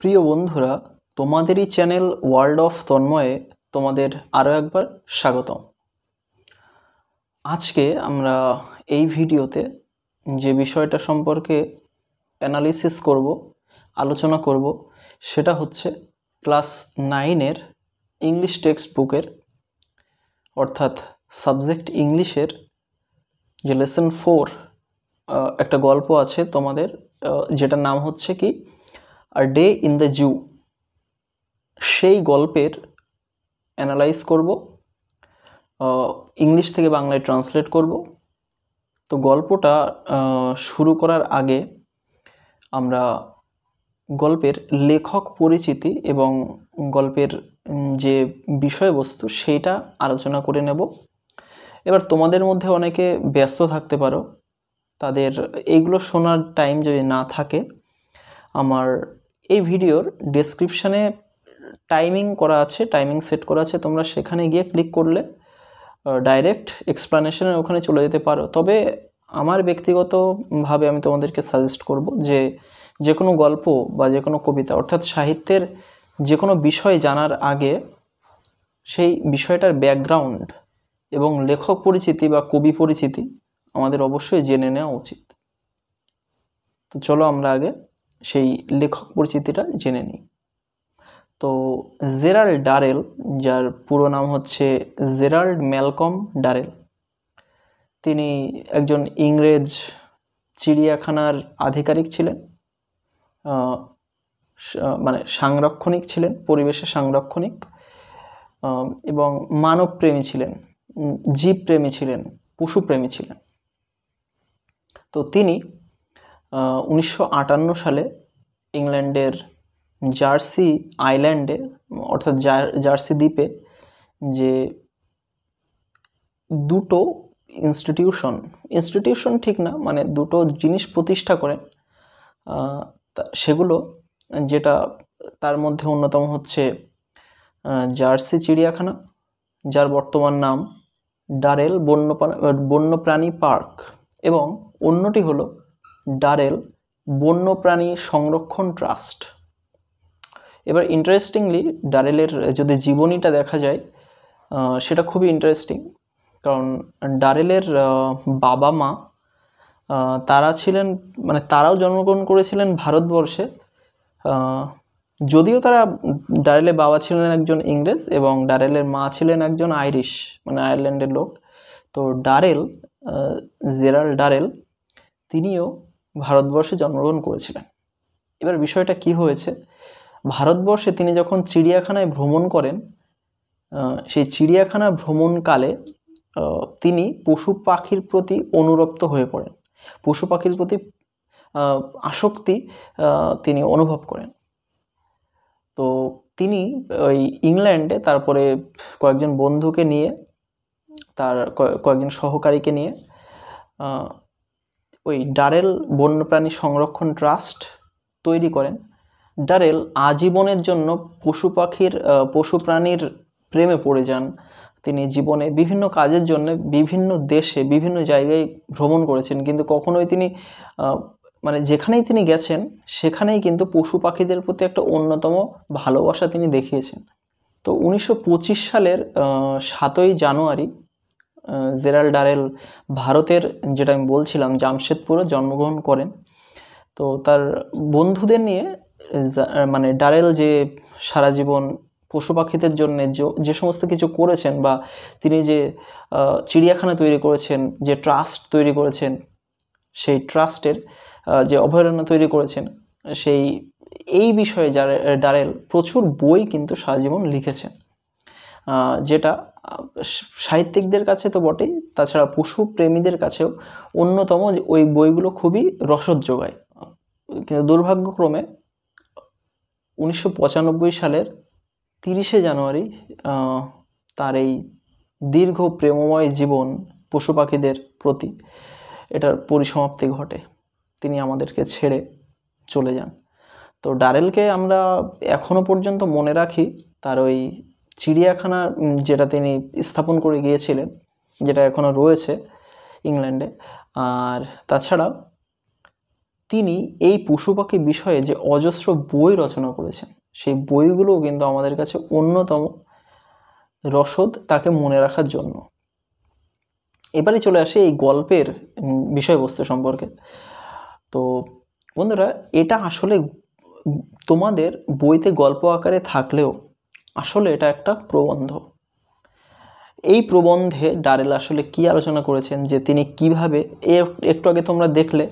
প্রিয় বন্ধুরা তোমাদেরই চ্যানেল ওয়ার্ল্ড অফ তন্ময়ে তোমাদের আরও একবার স্বাগতম আজকে আমরা এই ভিডিওতে যে বিষয়টা সম্পর্কে অ্যানালিসিস করব আলোচনা করব সেটা হচ্ছে ক্লাস নাইনের ইংলিশ টেক্সট বুকের অর্থাৎ সাবজেক্ট ইংলিশের যে লেসন ফোর একটা গল্প আছে তোমাদের যেটার নাম হচ্ছে কি আর ডে ইন দ্য জু সেই গল্পের অ্যানালাইজ করব ইংলিশ থেকে বাংলায় ট্রান্সলেট করব তো গল্পটা শুরু করার আগে আমরা গল্পের লেখক পরিচিতি এবং গল্পের যে বিষয়বস্তু সেইটা আলোচনা করে নেব এবার তোমাদের মধ্যে অনেকে ব্যস্ত থাকতে পারো তাদের এগুলো শোনার টাইম যদি না থাকে আমার এই ভিডিওর ডেসক্রিপশানে টাইমিং করা আছে টাইমিং সেট করা আছে তোমরা সেখানে গিয়ে ক্লিক করলে ডাইরেক্ট এক্সপ্লানেশনের ওখানে চলে যেতে পারো তবে আমার ব্যক্তিগতভাবে আমি তোমাদেরকে সাজেস্ট করব যে যে কোনো গল্প বা যে কোনো কবিতা অর্থাৎ সাহিত্যের যে কোনো বিষয় জানার আগে সেই বিষয়টার ব্যাকগ্রাউন্ড এবং লেখক পরিচিতি বা কবি পরিচিতি আমাদের অবশ্যই জেনে নেওয়া উচিত তো চলো আমরা আগে সেই লেখক পরিচিতিটা জেনে নিই তো জেরাল্ড ডারেল যার পুরো নাম হচ্ছে জেরাল্ড ম্যালকম ডারেল তিনি একজন ইংরেজ চিড়িয়াখানার আধিকারিক ছিলেন মানে সাংরক্ষণিক ছিলেন পরিবেশের সাংরক্ষণিক এবং মানবপ্রেমী ছিলেন জীবপ্রেমী ছিলেন পশুপ্রেমী ছিলেন তো তিনি উনিশশো সালে ইংল্যান্ডের জার্সি আইল্যান্ডে অর্থাৎ জার্সি দ্বীপে যে দুটো ইনস্টিটিউশন ইনস্টিটিউশন ঠিক না মানে দুটো জিনিস প্রতিষ্ঠা করেন সেগুলো যেটা তার মধ্যে অন্যতম হচ্ছে জার্সি চিড়িয়াখানা যার বর্তমান নাম ডারেল বন্যপ্রাণী বন্যপ্রাণী পার্ক এবং অন্যটি হলো ডারেল বন্যপ্রাণী সংরক্ষণ ট্রাস্ট এবার ইন্টারেস্টিংলি ডারেলের যদি জীবনীটা দেখা যায় সেটা খুবই ইন্টারেস্টিং কারণ ডারেলের বাবা মা তারা ছিলেন মানে তারাও জন্মগ্রহণ করেছিলেন ভারতবর্ষে যদিও তারা ডারেলের বাবা ছিলেন একজন ইংরেজ এবং ডারেলের মা ছিলেন একজন আইরিশ মানে আয়ারল্যান্ডের লোক তো ডারেল জেরাল ডারেল তিনিও ভারতবর্ষে জন্মগ্রহণ করেছিলেন এবার বিষয়টা কি হয়েছে ভারতবর্ষে তিনি যখন চিড়িয়াখানায় ভ্রমণ করেন সেই চিড়িয়াখানা ভ্রমণকালে তিনি পশু পাখির প্রতি অনুরক্ত হয়ে পড়েন পশু পাখির প্রতি আসক্তি তিনি অনুভব করেন তো তিনি ওই ইংল্যান্ডে তারপরে কয়েকজন বন্ধুকে নিয়ে তার কয়েকজন সহকারীকে নিয়ে ওই ডারেল বন্যপ্রাণী সংরক্ষণ ট্রাস্ট তৈরি করেন ডারেল আজীবনের জন্য পশু পাখির পশু প্রাণীর প্রেমে পড়ে যান তিনি জীবনে বিভিন্ন কাজের জন্য বিভিন্ন দেশে বিভিন্ন জায়গায় ভ্রমণ করেছেন কিন্তু কখনোই তিনি মানে যেখানেই তিনি গেছেন সেখানেই কিন্তু পশু পাখিদের প্রতি একটা অন্যতম ভালোবাসা তিনি দেখিয়েছেন তো উনিশশো সালের সাতই জানুয়ারি জেরাল ডারেল ভারতের যেটা আমি বলছিলাম জামশেদপুরে জন্মগ্রহণ করেন তো তার বন্ধুদের নিয়ে মানে ডারেল যে সারা জীবন পশু পাখিদের জন্যে যে সমস্ত কিছু করেছেন বা তিনি যে চিড়িয়াখানা তৈরি করেছেন যে ট্রাস্ট তৈরি করেছেন সেই ট্রাস্টের যে অভয়ারণ্য তৈরি করেছেন সেই এই বিষয়ে ডারেল প্রচুর বই কিন্তু সারা জীবন লিখেছেন যেটা সাহিত্যিকদের কাছে তো বটেই তাছাড়া পশু প্রেমীদের কাছেও অন্যতম ওই বইগুলো খুবই রসদ যোগায় কিন্তু দুর্ভাগ্যক্রমে উনিশশো সালের তিরিশে জানুয়ারি তার এই দীর্ঘ প্রেমময় জীবন পশু পাখিদের প্রতি এটার পরিসমাপ্তি ঘটে তিনি আমাদেরকে ছেড়ে চলে যান তো ডারেলকে আমরা এখনও পর্যন্ত মনে রাখি তার ওই চিড়িয়াখানা যেটা তিনি স্থাপন করে গিয়েছিলেন যেটা এখনও রয়েছে ইংল্যান্ডে আর তাছাড়া তিনি এই পশু পাখি বিষয়ে যে অজস্র বই রচনা করেছেন সেই বইগুলোও কিন্তু আমাদের কাছে অন্যতম রসদ তাকে মনে রাখার জন্য এবারে চলে আসে এই গল্পের বিষয়বস্তু সম্পর্কে তো বন্ধুরা এটা আসলে তোমাদের বইতে গল্প আকারে থাকলেও আসলে এটা একটা প্রবন্ধ এই প্রবন্ধে ডারেল আসলে কি আলোচনা করেছেন যে তিনি কিভাবে একটু আগে তোমরা দেখলে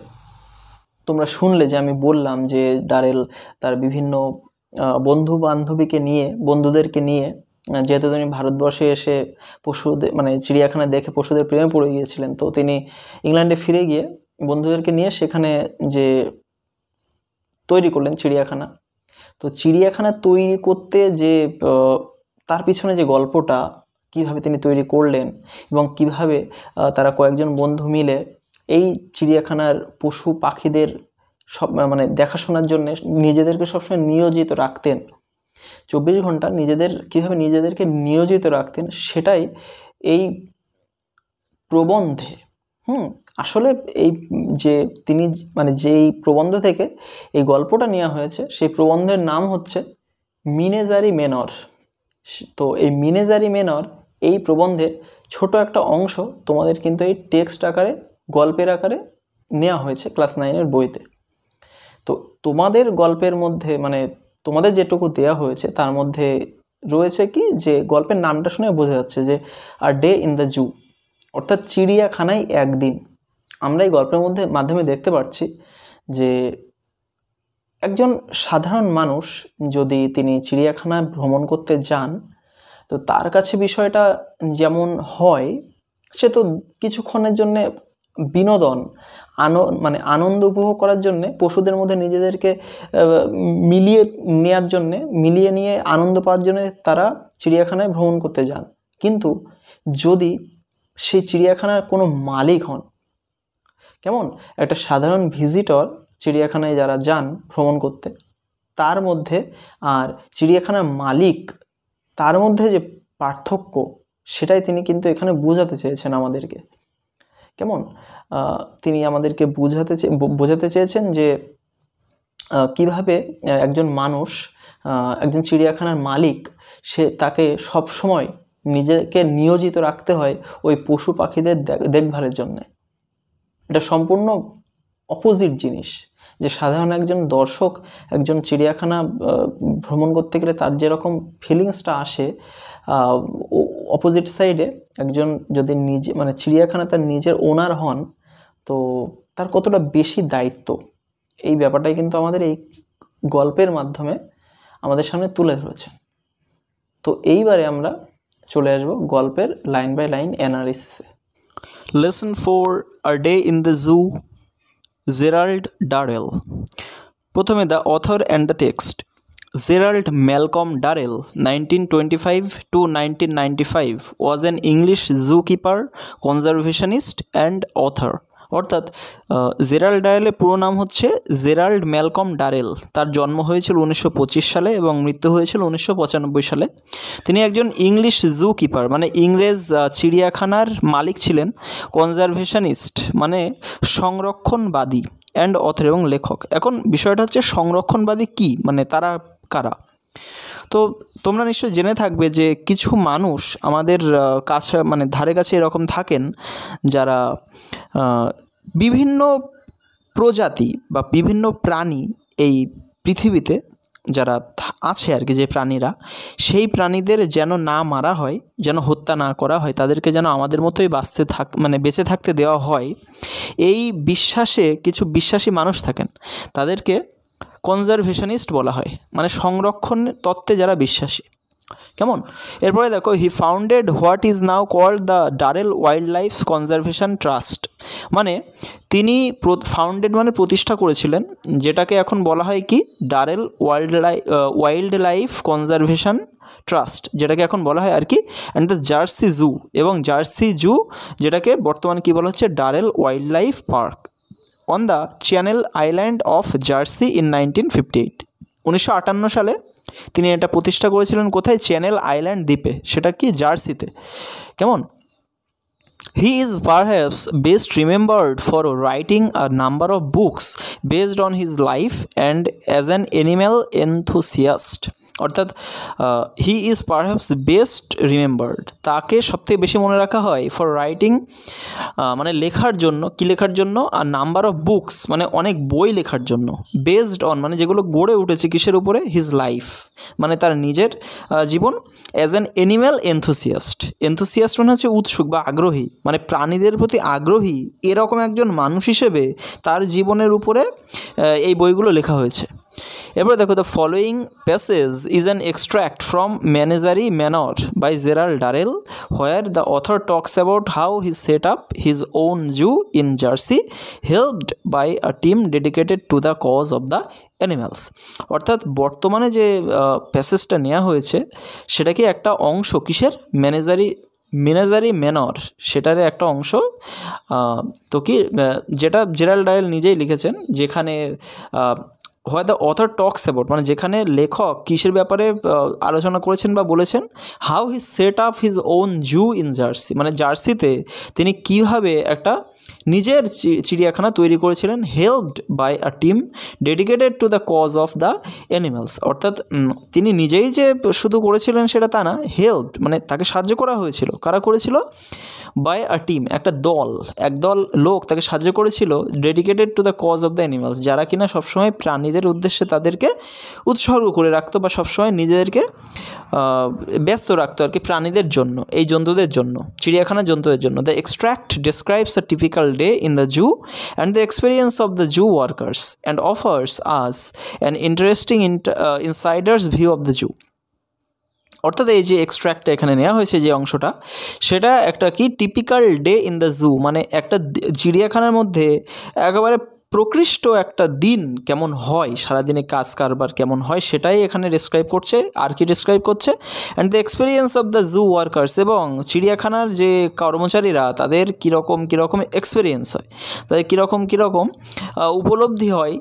তোমরা শুনলে যে আমি বললাম যে ডারেল তার বিভিন্ন বন্ধু বান্ধবীকে নিয়ে বন্ধুদেরকে নিয়ে যেহেতু তিনি ভারতবর্ষে এসে পশুদের মানে চিড়িয়াখানা দেখে পশুদের প্রেমে পড়ে গিয়েছিলেন তো তিনি ইংল্যান্ডে ফিরে গিয়ে বন্ধুদেরকে নিয়ে সেখানে যে তৈরি করলেন চিড়িয়াখানা তো চিড়িয়াখানা তৈরি করতে যে তার পিছনে যে গল্পটা কিভাবে তিনি তৈরি করলেন এবং কিভাবে তারা কয়েকজন বন্ধু মিলে এই চিড়িয়াখানার পশু পাখিদের সব মানে দেখাশোনার জন্য নিজেদেরকে সবসময় নিয়োজিত রাখতেন চব্বিশ ঘন্টা নিজেদের কীভাবে নিজেদেরকে নিয়োজিত রাখতেন সেটাই এই প্রবন্ধে হুম আসলে এই যে তিনি মানে যেই প্রবন্ধ থেকে এই গল্পটা নেওয়া হয়েছে সেই প্রবন্ধের নাম হচ্ছে মিনেজারি মেনর তো এই মিনেজারি মেনর এই প্রবন্ধের ছোট একটা অংশ তোমাদের কিন্তু এই টেক্সট আকারে গল্পের আকারে নেওয়া হয়েছে ক্লাস নাইনের বইতে তো তোমাদের গল্পের মধ্যে মানে তোমাদের যেটুকু দেওয়া হয়েছে তার মধ্যে রয়েছে কি যে গল্পের নামটা শুনে বোঝা যাচ্ছে যে আর ডে ইন দ্য জু অর্থাৎ চিড়িয়াখানায় একদিন আমরা এই গল্পের মধ্যে মাধ্যমে দেখতে পাচ্ছি যে একজন সাধারণ মানুষ যদি তিনি চিড়িয়াখানায় ভ্রমণ করতে যান তো তার কাছে বিষয়টা যেমন হয় সে তো কিছুক্ষণের জন্যে বিনোদন আন মানে আনন্দ উপভোগ করার জন্যে পশুদের মধ্যে নিজেদেরকে মিলিয়ে নেওয়ার জন্যে মিলিয়ে নিয়ে আনন্দ পাওয়ার জন্যে তারা চিড়িয়াখানায় ভ্রমণ করতে যান কিন্তু যদি সেই চিড়িয়াখানার কোনো মালিক হন কেমন একটা সাধারণ ভিজিটর চিড়িয়াখানায় যারা যান ভ্রমণ করতে তার মধ্যে আর চিড়িয়াখানার মালিক তার মধ্যে যে পার্থক্য সেটাই তিনি কিন্তু এখানে বোঝাতে চেয়েছেন আমাদেরকে কেমন তিনি আমাদেরকে বোঝাতে বোঝাতে চেয়েছেন যে কিভাবে একজন মানুষ একজন চিড়িয়াখানার মালিক সে তাকে সবসময় নিজেকে নিয়োজিত রাখতে হয় ওই পশু পাখিদের দেখভালের জন্যে এটা সম্পূর্ণ অপোজিট জিনিস যে সাধারণ একজন দর্শক একজন চিড়িয়াখানা ভ্রমণ করতে গেলে তার যেরকম ফিলিংসটা আসে অপোজিট সাইডে একজন যদি নিজে মানে চিড়িয়াখানা তার নিজের ওনার হন তো তার কতটা বেশি দায়িত্ব এই ব্যাপারটাই কিন্তু আমাদের এই গল্পের মাধ্যমে আমাদের সামনে তুলে ধরেছে তো এইবারে আমরা চলে আসব গল্পের লাইন বাই লাইন অ্যানালিসিসে Lesson 4 A Day in the Zoo Gerald Durrell প্রথমে the author and the text Gerald Malcolm Durrell nineteen twenty five to nineteen ninety five was an English zookeeper conservationist and author অর্থাৎ Gerald ডারেলের পুরো নাম হচ্ছে Gerald Malcolm Durrell তার জন্ম হয়েছিল উনিশশো সালে এবং মৃত্যু হয়েছিল উনিশশো সালে তিনি একজন ইংলিশ জু কিপার মানে ইংরেজ চিড়িয়াখানার মালিক ছিলেন কনজারভেশনিস্ট মানে সংরক্ষণবাদী অ্যান্ড অথর এবং লেখক এখন বিষয়টা হচ্ছে সংরক্ষণবাদী কি মানে তারা কারা তো তোমরা নিশ্চয়ই জেনে থাকবে যে কিছু মানুষ আমাদের কাছে মানে ধারে কাছে এরকম থাকেন যারা বিভিন্ন প্রজাতি বা বিভিন্ন প্রাণী এই পৃথিবীতে যারা আছে আর কি যে প্রাণীরা সেই প্রাণীদের যেন না মারা হয় যেন হত্যা না করা হয় তাদেরকে যেন আমাদের মতোই বাঁচতে থাক মানে বেঁচে থাকতে দেওয়া হয় এই বিশ্বাসে কিছু বিশ্বাসী মানুষ থাকেন তাদেরকে কনজারভেশনিস্ট বলা হয় মানে সংরক্ষণ তত্ত্বে যারা বিশ্বাসী কেমন এরপরে দেখো he founded what is now called the Durrell wildlife conservation trust মানে তিনি ফাউন্ডেড মানে প্রতিষ্ঠা করেছিলেন যেটাকে এখন বলা হয় কি Durrell wildlife wildlife conservation trust যেটাকে এখন বলা হয় আর কি অ্যান্ড দ্য জার্সি জু এবং জার্সি জু যেটাকে বর্তমান কি বলা হচ্ছে Durrell wildlife park on the Channel Island of Jersey in nineteen fifty eight উনিশশো আটান্ন সালে তিনি এটা প্রতিষ্ঠা করেছিলেন কোথায় চ্যানেল আইল্যান্ড দ্বীপে সেটা কি জার্সিতে কেমন he is has best remembered for writing a number of books based on his life and as an animal enthusiast অর্থাৎ he is perhaps best remembered তাকে সবথেকে বেশি মনে রাখা হয় ফর রাইটিং মানে লেখার জন্য কি লেখার জন্য আর নাম্বার অফ বুকস মানে অনেক বই লেখার জন্য বেসড অন মানে যেগুলো গড়ে উঠেছে কিসের উপরে হিজ লাইফ মানে তার নিজের জীবন as an animal enthusiast enthusiast মানে হচ্ছে উৎসুক বা আগ্রহী মানে প্রাণীদের প্রতি আগ্রহী এরকম একজন মানুষ হিসেবে তার জীবনের উপরে এই বইগুলো লেখা হয়েছে এবার দেখো the following passage is an extract from menagerie manor by Gerald Durrell where the author talks about how he set up his own zoo in Jersey helped by a team dedicated to the cause of the animals অর্থাৎ বর্তমানে যে প্যাসেজটা নেওয়া হয়েছে সেটাকে একটা অংশ কিসের ম্যানেজারি ম্যানেজারি manor সেটার একটা অংশ তো কি যেটা জেরাল ডায়েল নিজেই লিখেছেন যেখানে হয় দ্য অথার টক্স অ্যাবাউট মানে যেখানে লেখক কিসের ব্যাপারে আলোচনা করেছেন বা বলেছেন how he set up his own zoo in Jersey মানে জার্সিতে তিনি কিভাবে একটা নিজের চিড়িয়াখানা তৈরি করেছিলেন helped by a team dedicated to the cause of the animals অর্থাৎ তিনি নিজেই যে শুধু করেছিলেন সেটা তা না হেল্পড মানে তাকে সাহায্য করা হয়েছিল কারা করেছিল বাই আ টিম একটা দল একদল লোক তাকে সাহায্য করেছিল dedicated to the cause of the animals যারা কিনা সবসময় প্রাণীদের উদ্দেশ্যে তাদেরকে উৎসর্গ করে রাখতো বা সবসময় নিজেদেরকে ব্যস্ত রাখতো আর কি প্রাণীদের জন্য এই জন্তুদের জন্য চিড়িয়াখানার জন্তুদের জন্য the extract describes a typical day in the zoo and the experience of the zoo workers and offers us an interesting in, uh, insider's view of the zoo অর্থাৎ এই যে এক্সট্র্যাক্টটা এখানে নেওয়া হয়েছে যে অংশটা সেটা একটা কি typical day in the zoo মানে একটা চিড়িয়াখানার মধ্যে একেবারে প্রকৃষ্ট একটা দিন কেমন হয় সারাদিনে কাজ কারবার কেমন হয় সেটাই এখানে ডিসক্রাইব করছে আর কি ডিসক্রাইব করছে and the experience of the zoo workers এবং চিড়িয়াখানার যে কর্মচারীরা তাদের কীরকম কীরকম এক্সপিরিয়েন্স হয় তাদের কীরকম কীরকম উপলব্ধি হয়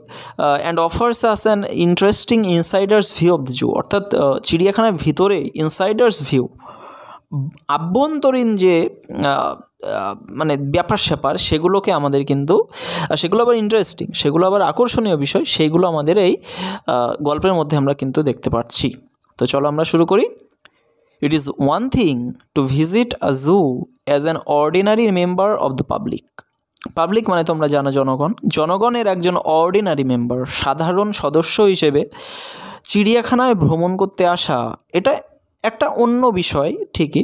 and offers us an interesting insiders view of the zoo অর্থাৎ চিড়িয়াখানার ভিতরে ইনসাইডার্স ভিউ আভ্যন্তরীণ যে মানে ব্যাপার স্যাপার সেগুলোকে আমাদের কিন্তু সেগুলো আবার ইন্টারেস্টিং সেগুলো আবার আকর্ষণীয় বিষয় সেগুলো আমাদের এই গল্পের মধ্যে আমরা কিন্তু দেখতে পাচ্ছি তো চলো আমরা শুরু করি it is one thing to visit a zoo as an ordinary member of the public public মানে তোমরা জানো জনগণ জনগণের একজন অর্ডিনারি মেম্বার সাধারণ সদস্য হিসেবে চিড়িয়াখানায় ভ্রমণ করতে আসা এটা একটা অন্য বিষয় ঠিকই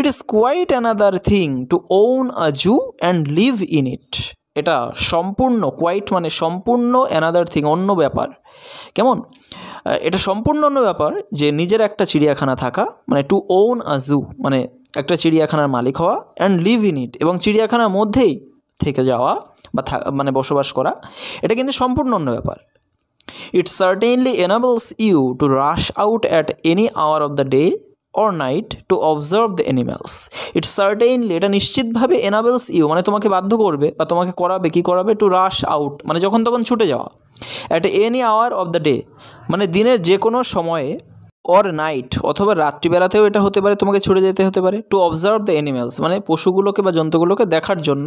it is quite another thing to own a zoo and live in it এটা সম্পূর্ণ কোয়াইট মানে সম্পূর্ণ অ্যানাদার থিং অন্য ব্যাপার কেমন এটা সম্পূর্ণ অন্য ব্যাপার যে নিজের একটা চিড়িয়াখানা থাকা মানে টু ওন আ জু মানে একটা চিড়িয়াখানার মালিক হওয়া অ্যান্ড লিভ ইন ইট এবং চিড়িয়াখানার মধ্যেই থেকে যাওয়া বা মানে বসবাস করা এটা কিন্তু সম্পূর্ণ অন্য ব্যাপার it certainly enables you to rush out at any hour of the day or night to observe the animals it certainly এটা নিশ্চিতভাবে এনাবেলস ইউ মানে তোমাকে বাধ্য করবে বা তোমাকে করাবে কি করাবে টু রাশ আউট মানে যখন তখন ছুটে যাওয়া at any hour of the day মানে দিনের যে কোনো সময়ে অর নাইট অথবা রাত্রিবেলাতেও এটা হতে পারে তোমাকে ছুটে যেতে হতে পারে টু অবজার্ভ দ্য অ্যানিম্যালস মানে পশুগুলোকে বা জন্তুগুলোকে দেখার জন্য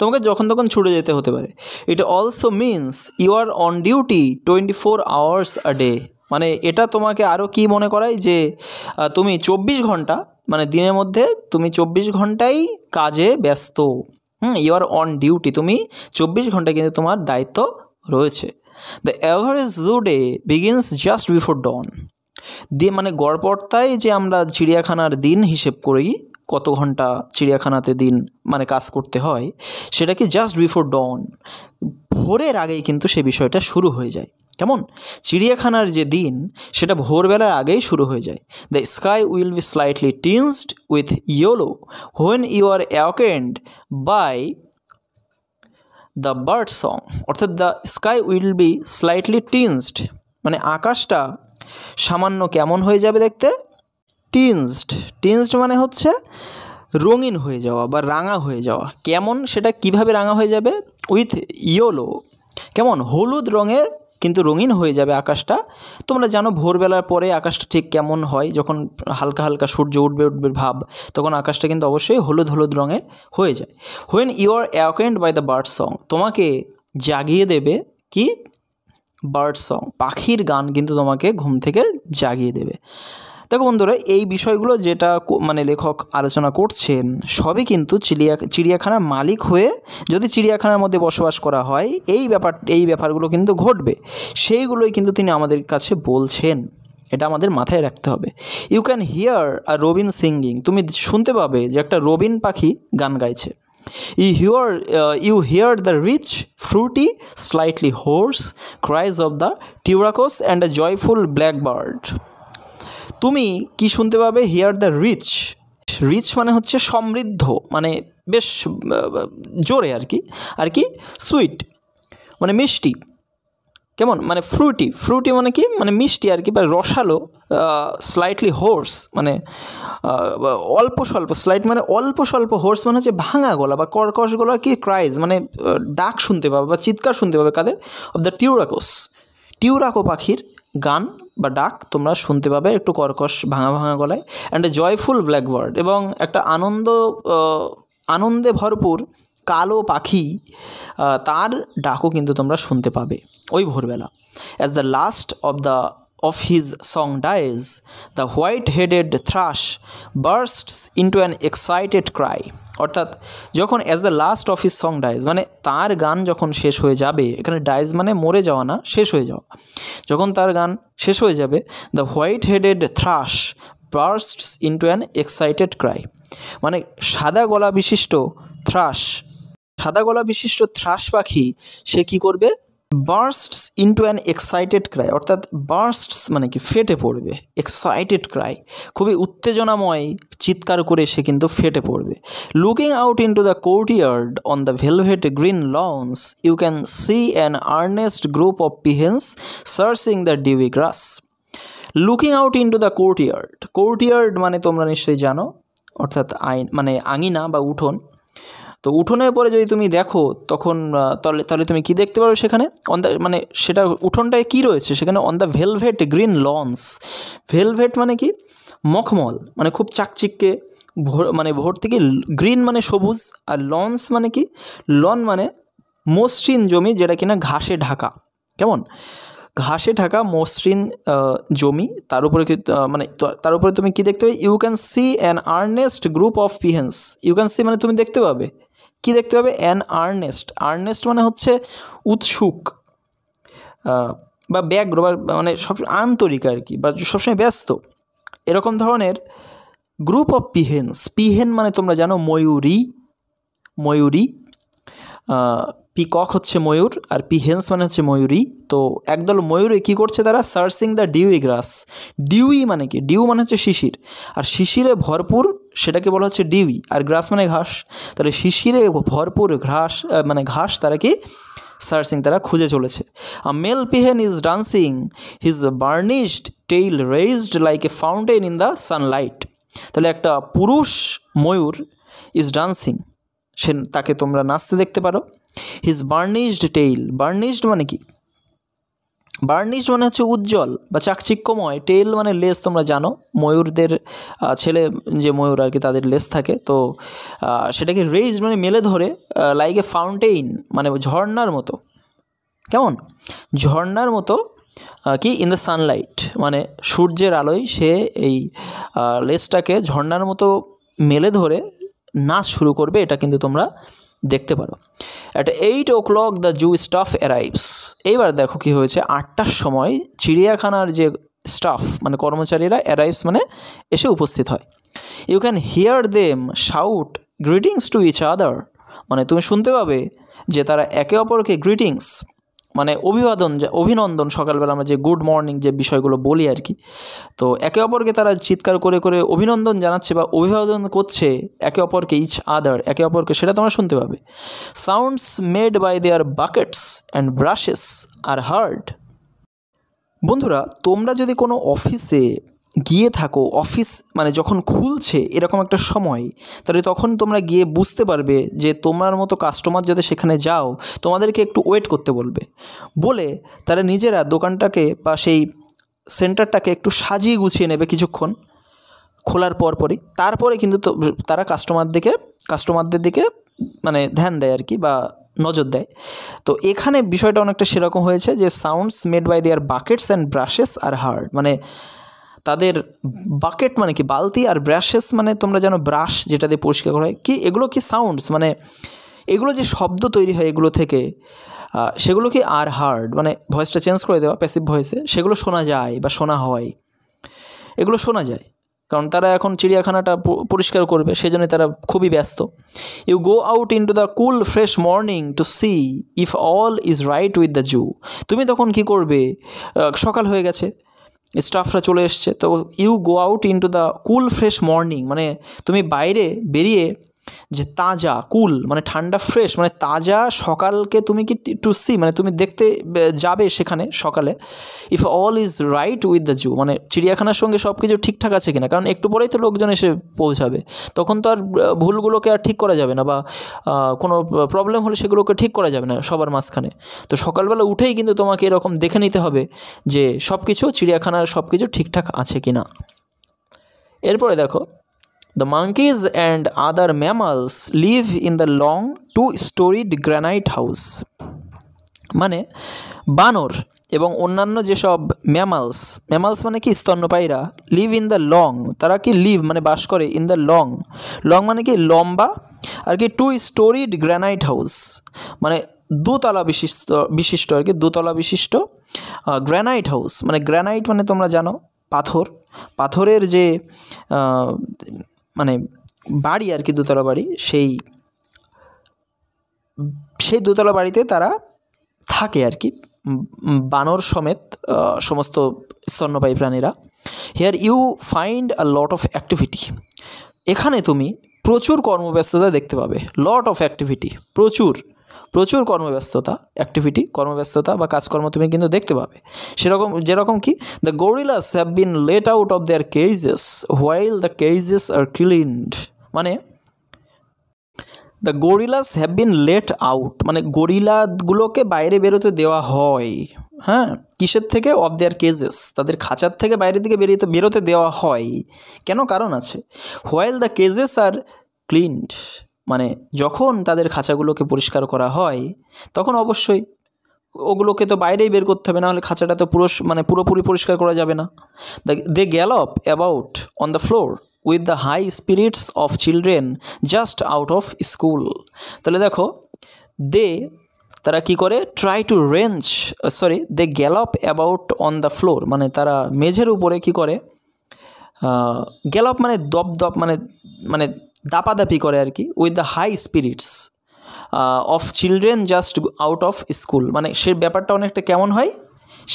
তোমাকে যখন তখন ছুটে যেতে হতে পারে it also means you are on duty twenty four hours a day মানে এটা তোমাকে আরও কি মনে করায় যে তুমি চব্বিশ ঘন্টা মানে দিনের মধ্যে তুমি চব্বিশ ঘন্টাই কাজে ব্যস্ত hmm you are on duty তুমি চব্বিশ ঘন্টা কিন্তু তোমার দায়িত্ব রয়েছে the average zoo day begins just before dawn দিয়ে মানে গড়পড়তাই যে আমরা চিড়িয়াখানার দিন হিসেব করি কত ঘন্টা চিড়িয়াখানাতে দিন মানে কাজ করতে হয় সেটা কি জাস্ট বিফোর ডন ভোরের আগেই কিন্তু সে বিষয়টা শুরু হয়ে যায় কেমন চিড়িয়াখানার যে দিন সেটা ভোরবেলার আগেই শুরু হয়ে যায় the sky will be slightly tinged with yellow when you are awakened by the bird song অর্থাৎ the sky will be slightly tinged মানে আকাশটা সামান্য কেমন হয়ে যাবে দেখতে টিনসড টিনসড মানে হচ্ছে রঙিন হয়ে যাওয়া বা রাঙা হয়ে যাওয়া কেমন সেটা কিভাবে রাঙা হয়ে যাবে উইথ ইয়োলো কেমন হলুদ রঙের কিন্তু রঙিন হয়ে যাবে আকাশটা তোমরা জানো ভোরবেলার পরে আকাশটা ঠিক কেমন হয় যখন হালকা হালকা সূর্য উঠবে উঠবে ভাব তখন আকাশটা কিন্তু অবশ্যই হলুদ হলুদ রঙের হয়ে যায় when you are awakened by the bird song তোমাকে জাগিয়ে দেবে কি বার্ড সং পাখির গান কিন্তু তোমাকে ঘুম থেকে জাগিয়ে দেবে দেখো বন্ধুরা এই বিষয়গুলো যেটা মানে লেখক আলোচনা করছেন সবই কিন্তু চিড়িয়া চিড়িয়াখানার মালিক হয়ে যদি চিড়িয়াখানার মধ্যে বসবাস করা হয় এই ব্যাপার এই ব্যাপারগুলো কিন্তু ঘটবে সেইগুলোই কিন্তু তিনি আমাদের কাছে বলছেন এটা আমাদের মাথায় রাখতে হবে you can hear a robin singing তুমি শুনতে পাবে যে একটা রবিন পাখি গান গাইছে you hear you hear the rich fruity slightly hoarse cries of the turacos and a joyful black bird তুমি কি শুনতে পাবে হিয়ার দ্য রিচ রিচ মানে হচ্ছে সমৃদ্ধ মানে বেশ জোরে আর কি আর কি সুইট মানে মিষ্টি কেমন মানে ফ্রুটি ফ্রুটি মানে কি মানে মিষ্টি আর কি বা রসালো মানে, স্লাইটলি হোর্স মানে অল্প স্বল্প স্লাইট মানে অল্প স্বল্প হোর্স মানে হচ্ছে ভাঙা গলা বা কর্কশ গলা কি ক্রাইজ মানে ডাক শুনতে পাবে বা চিৎকার শুনতে পাবে কাদের অব দ্য টিউরাকোস টিউরাকো পাখির গান বা ডাক তোমরা শুনতে পাবে একটু কর্কশ ভাঙা ভাঙা গলায় অ্যান্ড এ জয়ফুল ব্ল্যাকবার্ড এবং একটা আনন্দ আনন্দে ভরপুর কালো পাখি তার ডাকও কিন্তু তোমরা শুনতে পাবে ওই ভোরবেলা as the last of the of his song dies the white headed thrush bursts into an excited cry অর্থাৎ যখন as the last of his song dies মানে তার গান যখন শেষ হয়ে যাবে এখানে ডাইজ মানে মরে যাওয়া না শেষ হয়ে যাওয়া যখন তার গান শেষ হয়ে যাবে the white headed thrush in into an excited cry মানে সাদা গলা বিশিষ্ট থ্রাশ সাদা গলা বিশিষ্ট থ্রাশ পাখি সে কি করবে bursts into an excited cry অর্থাৎ বার্স্টস মানে কি ফেটে পড়বে এক্সাইটেড ক্রাই খুবই উত্তেজনাময় চিৎকার করে সে কিন্তু ফেটে পড়বে looking out into the courtyard on the velvet green lawn you can see an earnest group of peahens searching the dewy grass looking out into the courtyard courtyard মানে তোমরা নিশ্চয়ই জানো অর্থাৎ আইন মানে আঙিনা বা উঠোন তো উঠোনের পরে যদি তুমি দেখো তখন তাহলে তাহলে তুমি কি দেখতে পারো সেখানে অন দ্য মানে সেটা উঠোনটায় কি রয়েছে সেখানে on the velvet green lawn velvet মানে কি মখমল মানে খুব চাকচিককে ভোর মানে ভোর থেকে গ্রিন মানে সবুজ আর লঞ্চ মানে কি লন মানে মসৃণ জমি যেটা কিনা ঘাসে ঢাকা কেমন ঘাসে ঢাকা মসৃণ জমি তার উপরে মানে তার উপরে তুমি কি দেখতে পাবে you can see an earnest group of peahens you can see মানে তুমি দেখতে পাবে কি দেখতে পাবে অ্যান আর্নেস্ট আর্নেস্ট মানে হচ্ছে উৎসুক বা ব্যাগ্র বা মানে সব আন্তরিক আর কি বা সবসময় ব্যস্ত এরকম ধরনের গ্রুপ অফ পিহেনস পিহেন মানে তোমরা জানো ময়ূরী ময়ূরী পিকক হচ্ছে ময়ূর আর পি হেন্স মানে হচ্ছে ময়ূরী তো একদল ময়ূরে কী করছে তারা searching the dewy grass dewy মানে কি ডিউ মানে হচ্ছে শিশির আর শিশিরে ভরপুর সেটাকে বলা হচ্ছে ডিউই আর গ্রাস মানে ঘাস তাহলে শিশিরে ভরপুর ঘাস মানে ঘাস তারা কি সার্চিং তারা খুঁজে চলেছে আর male peahen is dancing his burnished tail raised like a fountain in the sunlight তাহলে একটা পুরুষ ময়ূর ইজ ডান্সিং সে তাকে তোমরা নাচতে দেখতে পারো হিজ বার্নিশড টেইল বার্নিশড মানে কি বার্নিশড মানে হচ্ছে উজ্জ্বল বা চাকচিক্যময় টেল মানে লেস তোমরা জানো ময়ূরদের ছেলে যে ময়ূর আর কি তাদের লেস থাকে তো সেটাকে রেইজ মানে মেলে ধরে লাইক এ ফাউন্টেইন মানে ঝর্নার মতো কেমন ঝর্নার মতো কি ইন দ্য সানলাইট মানে সূর্যের আলোয় সে এই লেসটাকে ঝর্নার মতো মেলে ধরে নাচ শুরু করবে এটা কিন্তু তোমরা দেখতে পারো at eight o'clock the zoo staff arrives এইবার দেখো কি হয়েছে আটটার সময় চিড়িয়াখানার যে স্টাফ মানে কর্মচারীরা অ্যারাইভস মানে এসে উপস্থিত হয় you can hear them shout greetings to each other মানে তুমি শুনতে পাবে যে তারা একে অপরকে গ্রিটিংস মানে অভিবাদন যে অভিনন্দন সকালবেলা আমরা যে গুড মর্নিং যে বিষয়গুলো বলি আর কি তো একে অপরকে তারা চিৎকার করে করে অভিনন্দন জানাচ্ছে বা অভিবাদন করছে একে অপরকে ইচ আদার একে অপরকে সেটা তোমরা শুনতে পাবে sounds made by their buckets and brushes are heard বন্ধুরা তোমরা যদি কোনো অফিসে গিয়ে থাকো অফিস মানে যখন খুলছে এরকম একটা সময় তাহলে তখন তোমরা গিয়ে বুঝতে পারবে যে তোমার মতো কাস্টমার যদি সেখানে যাও তোমাদেরকে একটু ওয়েট করতে বলবে বলে তারা নিজেরা দোকানটাকে বা সেই সেন্টারটাকে একটু সাজিয়ে গুছিয়ে নেবে কিছুক্ষণ খোলার পর পরই তারপরে কিন্তু তারা কাস্টমার দিকে কাস্টমারদের দিকে মানে ধ্যান দেয় আর কি বা নজর দেয় তো এখানে বিষয়টা অনেকটা সেরকম হয়েছে যে sounds made by their buckets and brushes are heard মানে তাদের বাকেট মানে কি বালতি আর ব্রাশেস মানে তোমরা জানো ব্রাশ যেটা দিয়ে পরিষ্কার করা হয় কি এগুলো কি সাউন্ডস মানে এগুলো যে শব্দ তৈরি হয় এগুলো থেকে সেগুলো কি আর হার্ড মানে ভয়েসটা চেঞ্জ করে দেওয়া প্যাসিভ ভয়েসে সেগুলো শোনা যায় বা শোনা হয় এগুলো শোনা যায় কারণ তারা এখন চিড়িয়াখানাটা পরিষ্কার করবে সেজন্য তারা খুবই ব্যস্ত you go out in two the cool fresh morning to see if all is right with the zoo তুমি তখন কি করবে সকাল হয়ে গেছে স্টাফরা চলে এসছে তো you go out into the cool fresh morning মানে তুমি বাইরে বেরিয়ে যে তাজা কুল মানে ঠান্ডা ফ্রেশ মানে তাজা সকালকে তুমি কি টু সি মানে তুমি দেখতে যাবে সেখানে সকালে if all is right with the zoo মানে চিড়িয়াখানার সঙ্গে সব কিছু ঠিকঠাক আছে কিনা কারণ একটু পরেই তো লোকজন এসে পৌঁছাবে তখন তো আর ভুলগুলোকে আর ঠিক করা যাবে না বা কোনো প্রবলেম হলে সেগুলোকে ঠিক করা যাবে না সবার মাঝখানে তো সকালবেলা উঠেই কিন্তু তোমাকে এরকম দেখে নিতে হবে যে সব কিছু চিড়িয়াখানার সব কিছু ঠিকঠাক আছে কিনা এরপরে দেখো The monkeys and other mammals live in the long two-storied granite house. মানে বানর এবং অন্যান্য যেসব ম্যামালস ম্যামালস মানে কি স্তন্যপায়ীরা লিভ ইন দ্য লং তারা কি লিভ মানে বাস করে ইন দ্য লং লং মানে কি লম্বা আর কি টু স্টোরিড গ্রানাইট হাউস মানে দুতলা বিশিষ্ট বিশিষ্ট আর কি দুতলা বিশিষ্ট গ্রানাইট হাউস মানে গ্রানাইট মানে তোমরা জানো পাথর পাথরের যে মানে বাড়ি আর কি দোতলা বাড়ি সেই সেই দোতলা বাড়িতে তারা থাকে আর কি বানর সমেত সমস্ত স্তন্যপায়ী প্রাণীরা here you find a lot of activity এখানে তুমি প্রচুর কর্মব্যস্ততা দেখতে পাবে লট অফ অ্যাক্টিভিটি প্রচুর প্রচুর কর্মব্যস্ততা অ্যাক্টিভিটি কর্মব্যস্ততা বা কাজকর্ম তুমি কিন্তু দেখতে পাবে সেরকম যেরকম কি the gorillas have been let out of their cages while the cages are cleaned মানে the gorillas have been let out মানে গরিলাগুলোকে বাইরে বেরোতে দেওয়া হয় হ্যাঁ কিসের থেকে অফ দেয়ার কেজেস তাদের খাঁচার থেকে বাইরের দিকে বেরিয়ে বেরোতে দেওয়া হয় কেন কারণ আছে while the cages are cleaned মানে যখন তাদের খাঁচাগুলোকে পরিষ্কার করা হয় তখন অবশ্যই ওগুলোকে তো বাইরেই বের করতে হবে নাহলে খাঁচাটা তো পুরো মানে পুরোপুরি পরিষ্কার করা যাবে না they gallop about on the floor with the high spirits of children just out of school তাহলে দেখো দে তারা কি করে try to wrench sorry they gallop about on the floor মানে তারা মেঝের উপরে কি করে গ্যালপ মানে দপ দপ মানে মানে দাপাদাপি করে আর কি with the high spirits of children just out of school মানে সে ব্যাপারটা অনেকটা কেমন হয়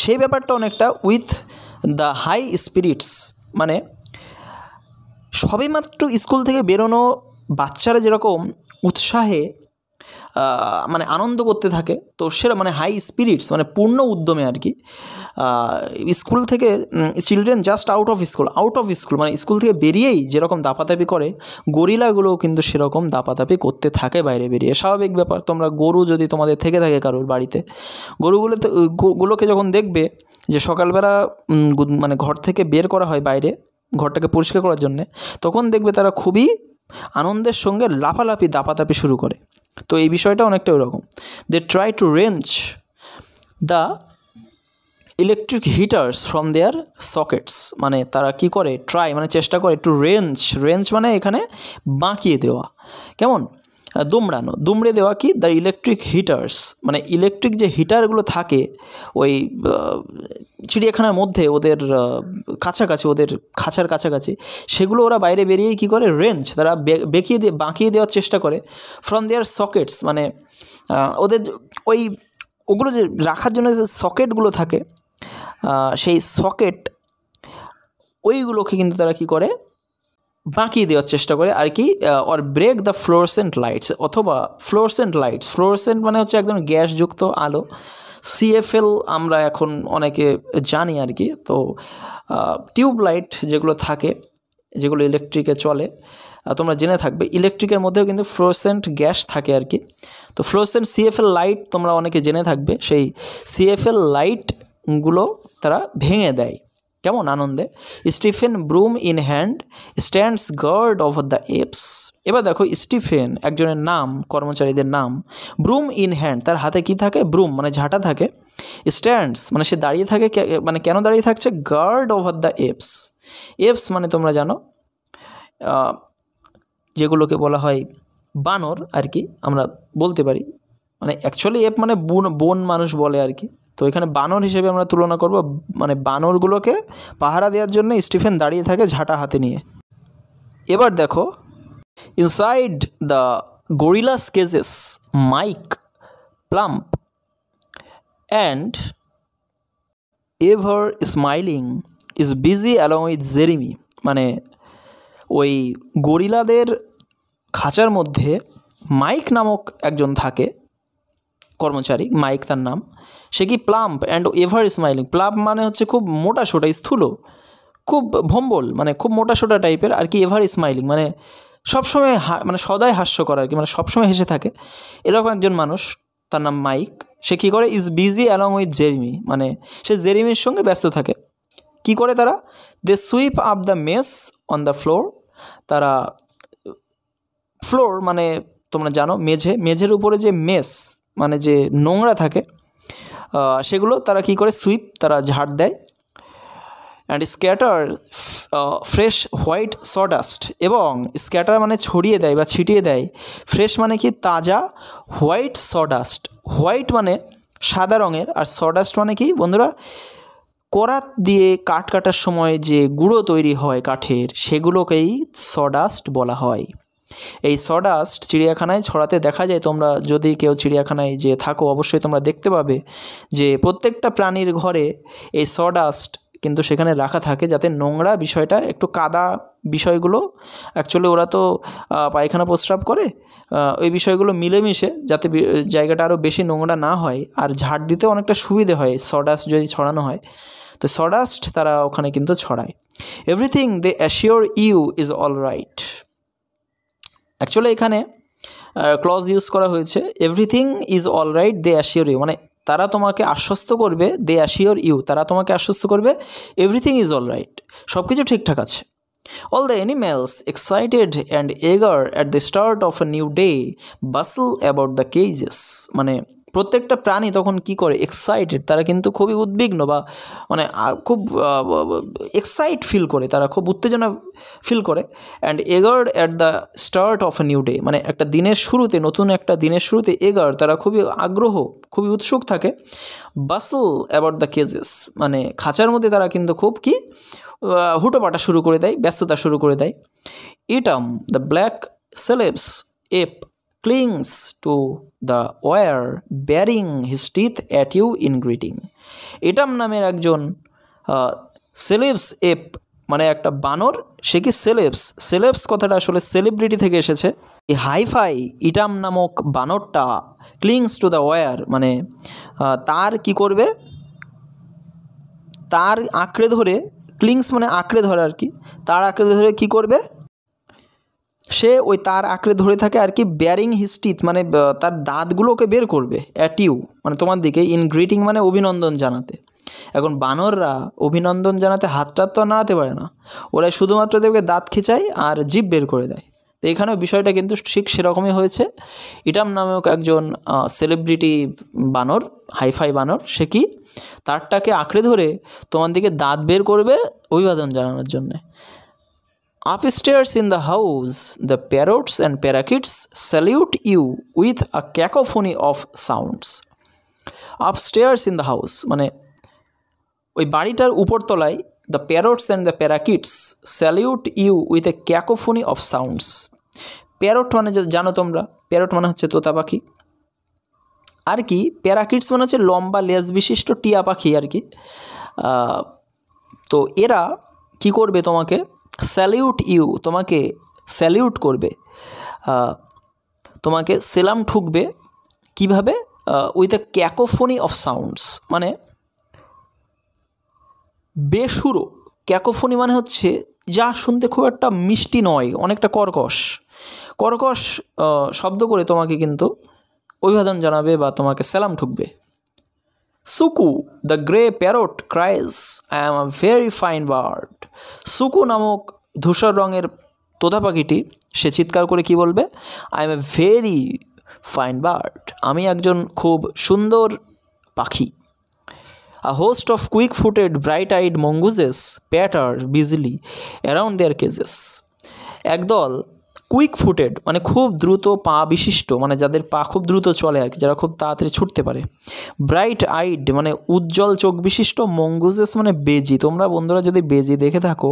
সেই ব্যাপারটা অনেকটা উইথ দ্য হাই স্পিরিটস মানে সবেমাত্র স্কুল থেকে বেরোনো বাচ্চারা যেরকম উৎসাহে মানে আনন্দ করতে থাকে তো সেরা মানে হাই স্পিরিটস মানে পূর্ণ উদ্যমে আর কি স্কুল থেকে children just out of school out of school মানে স্কুল থেকে বেরিয়েই যেরকম দাপাতাপি করে গরিলাগুলোও কিন্তু সেরকম দাপাতাপি করতে থাকে বাইরে বেরিয়ে স্বাভাবিক ব্যাপার তোমরা গরু যদি তোমাদের থেকে থাকে কারোর বাড়িতে গরুগুলো গুলোকে যখন দেখবে যে সকালবেলা মানে ঘর থেকে বের করা হয় বাইরে ঘরটাকে পরিষ্কার করার জন্যে তখন দেখবে তারা খুবই আনন্দের সঙ্গে লাফালাফি দাপাতাপি শুরু করে তো এই বিষয়টা অনেকটা ওরকম they try to wrench the electric heaters from their sockets মানে তারা কি করে ট্রাই মানে চেষ্টা করে টু রেঞ্জ রেঞ্জ মানে এখানে বাঁকিয়ে দেওয়া কেমন দুমড়ানো দুমড়ে দেওয়া কি দ্য ইলেকট্রিক হিটার্স মানে ইলেকট্রিক যে হিটারগুলো থাকে ওই চিড়িয়াখানার মধ্যে ওদের কাছাকাছি ওদের খাঁচার কাছাকাছি সেগুলো ওরা বাইরে বেরিয়ে কি করে রেঞ্জ তারা বেঁকিয়ে দিয়ে বাঁকিয়ে দেওয়ার চেষ্টা করে ফ্রম দেয়ার সকেটস মানে ওদের ওই ওগুলো যে রাখার জন্য যে সকেটগুলো থাকে সেই সকেট ওইগুলোকে কিন্তু তারা কি করে বাঁকিয়ে দেওয়ার চেষ্টা করে আর কি or break the fluorescent lights অথবা ফ্লোরসেন্ট লাইটস ফ্লোরসেন্ট মানে হচ্ছে একদম গ্যাসযুক্ত আলো সিএফএল আমরা এখন অনেকে জানি আর কি তো টিউব লাইট যেগুলো থাকে যেগুলো ইলেকট্রিকে চলে তোমরা জেনে থাকবে ইলেকট্রিকের মধ্যেও কিন্তু ফ্লোরসেন্ট গ্যাস থাকে আর কি তো ফ্লোরসেন্ট সিএফএল লাইট তোমরা অনেকে জেনে থাকবে সেই সিএফএল লাইটগুলো তারা ভেঙে দেয় কেমন আনন্দে Stephen broom in hand stands guard over the apes এবার দেখো স্টিফেন একজনের নাম কর্মচারীদের নাম ব্রুম ইন হ্যান্ড তার হাতে কি থাকে ব্রুম মানে ঝাঁটা থাকে স্ট্যান্ডস মানে সে দাঁড়িয়ে থাকে মানে কেন দাঁড়িয়ে থাকছে guard over the apes apes মানে তোমরা জানো যেগুলোকে বলা হয় বানর আর কি আমরা বলতে পারি মানে অ্যাকচুয়ালি এপ মানে বোন বোন মানুষ বলে আর কি তো এখানে বানর হিসেবে আমরা তুলনা করব মানে বানরগুলোকে পাহারা দেওয়ার জন্য স্টিফেন দাঁড়িয়ে থাকে ঝাঁটা হাতে নিয়ে এবার দেখো inside the gorillas cages Mike plump and ever smiling is busy along with Jeremy মানে ওই গরিলাদের খাঁচার মধ্যে মাইক নামক একজন থাকে কর্মচারী মাইক তার নাম সে কি plump and ever smiling plump মানে হচ্ছে খুব মোটা সোটা স্থূল খুব ভম্বল মানে খুব মোটা সোটা টাইপের আর কি এভার স্মাইলিং মানে সবসময় হা মানে সদাই হাস্যকর আর কি মানে সবসময় হেসে থাকে এরকম একজন মানুষ তার নাম মাইক সে কী করে is busy along with Jeremy মানে সে জেরিমির সঙ্গে ব্যস্ত থাকে কি করে তারা they sweep up the mess on the floor তারা ফ্লোর মানে তোমরা জানো মেঝে মেঝের উপরে যে মেস মানে যে নোংরা থাকে সেগুলো তারা কি করে সুইপ তারা ঝাড় দেয় and scatter fresh white sawdust এবং স্ক্যাটার মানে ছড়িয়ে দেয় বা ছিটিয়ে দেয় ফ্রেশ মানে কি তাজা হোয়াইট সডাস্ট হোয়াইট মানে সাদা রঙের আর সডাস্ট মানে কি বন্ধুরা করাত দিয়ে কাঠ কাটার সময় যে গুঁড়ো তৈরি হয় কাঠের সেগুলোকেই সডাস্ট বলা হয় এই সডাস্ট চিড়িয়াখানায় ছড়াতে দেখা যায় তোমরা যদি কেউ চিড়িয়াখানায় যে থাকো অবশ্যই তোমরা দেখতে পাবে যে প্রত্যেকটা প্রাণীর ঘরে এই সডাস্ট কিন্তু সেখানে রাখা থাকে যাতে নোংরা বিষয়টা একটু কাদা বিষয়গুলো অ্যাকচুয়ালি ওরা তো পায়খানা প্রস্রাব করে ওই বিষয়গুলো মিলেমিশে যাতে জায়গাটা আরও বেশি নোংরা না হয় আর ঝাড় দিতে অনেকটা সুবিধে হয় সডাস্ট যদি ছড়ানো হয় তো সডাস্ট তারা ওখানে কিন্তু ছড়ায় everything they assure you is all right actually এখানে ক্লজ ইউজ করা হয়েছে everything is all right they assure you মানে তারা তোমাকে আশ্বস্ত করবে দে অ্যাসিওর ইউ তারা তোমাকে আশ্বস্ত করবে এভরিথিং ইজ অল রাইট সব কিছু ঠিকঠাক আছে all the animals excited and eager at the start of a new day bustle about the cages মানে প্রত্যেকটা প্রাণী তখন কি করে এক্সাইটেড তারা কিন্তু খুবই উদ্বিগ্ন বা মানে খুব এক্সাইট ফিল করে তারা খুব উত্তেজনা ফিল করে অ্যান্ড এগার্ড at the start of a new day মানে একটা দিনের শুরুতে নতুন একটা দিনের শুরুতে এগার্ড তারা খুবই আগ্রহ খুবই উৎসুক থাকে বাসল অ্যাবাউট দ্য কেজেস মানে খাঁচার মধ্যে তারা কিন্তু খুব কি হুটোপাটা শুরু করে দেয় ব্যস্ততা শুরু করে দেয় Itam the black Celebes ape clings to the wire baring his teeth at you in greeting Itam নামের একজন সেলেবস এপ মানে একটা বানর সে কি সেলেবস সেলেবস কথাটা আসলে সেলিব্রিটি থেকে এসেছে এই হাইফাই ইটাম নামক বানরটা ক্লিংস টু দ্য ওয়ার মানে তার কি করবে তার আঁকড়ে ধরে ক্লিংস মানে আঁকড়ে ধরে আর কি তার আঁকড়ে ধরে কি করবে সে ওই তার আঁকড়ে ধরে থাকে আর কি ব্যারিং হিস্টিথ মানে তার দাঁতগুলোকে বের করবে অ্যাটিউ মানে তোমার দিকে ইন গ্রিটিং মানে অভিনন্দন জানাতে এখন বানররা অভিনন্দন জানাতে হাতটা তো নাড়াতে পারে না ওরা শুধুমাত্র দেখবে দাঁত খিচায় আর জিভ বের করে দেয় তো এখানেও বিষয়টা কিন্তু ঠিক সেরকমই হয়েছে ইটাম নামক একজন সেলিব্রিটি বানর হাইফাই বানর সে কি তারটাকে আঁকড়ে ধরে তোমার দিকে দাঁত বের করবে অভিবাদন জানানোর জন্যে Upstairs in the house, the parrots and parakeets salute you with a cacophony of sounds. Upstairs in the house মানে ওই বাড়িটার উপরতলায় the parrots and the parakeets salute you with a cacophony of sounds parrot মানে জানো তোমরা parrot মানে হচ্ছে তোতা পাখি আর কি প্যারাকিটস মানে হচ্ছে লম্বা লেজ বিশিষ্ট টিয়া পাখি আর কি তো এরা কি করবে তোমাকে স্যালিউট ইউ তোমাকে স্যালিউট করবে তোমাকে সেলাম ঠুকবে কিভাবে with a cacophony of sounds মানে বেসুরো ক্যাকোফোনি মানে হচ্ছে যা শুনতে খুব একটা মিষ্টি নয় অনেকটা কর্কশ কর্কশ শব্দ করে তোমাকে কিন্তু অভিবাদন জানাবে বা তোমাকে স্যালাম ঠুকবে Suku the grey parrot cries I am a very fine bird Suku নামক ধূসর রঙের তোতা পাখিটি সে চিৎকার করে কি বলবে I am a very fine bird আমি একজন খুব সুন্দর পাখি a host of quick footed bright eyed mongooses patter busily around their cages একদল কুইক ফুটেড মানে খুব দ্রুত পা বিশিষ্ট মানে যাদের পা খুব দ্রুত চলে আর কি যারা খুব তাড়াতাড়ি ছুটতে পারে ব্রাইট আইড মানে উজ্জ্বল চোখ বিশিষ্ট মঙ্গুজেস মানে বেজি তোমরা বন্ধুরা যদি বেজি দেখে থাকো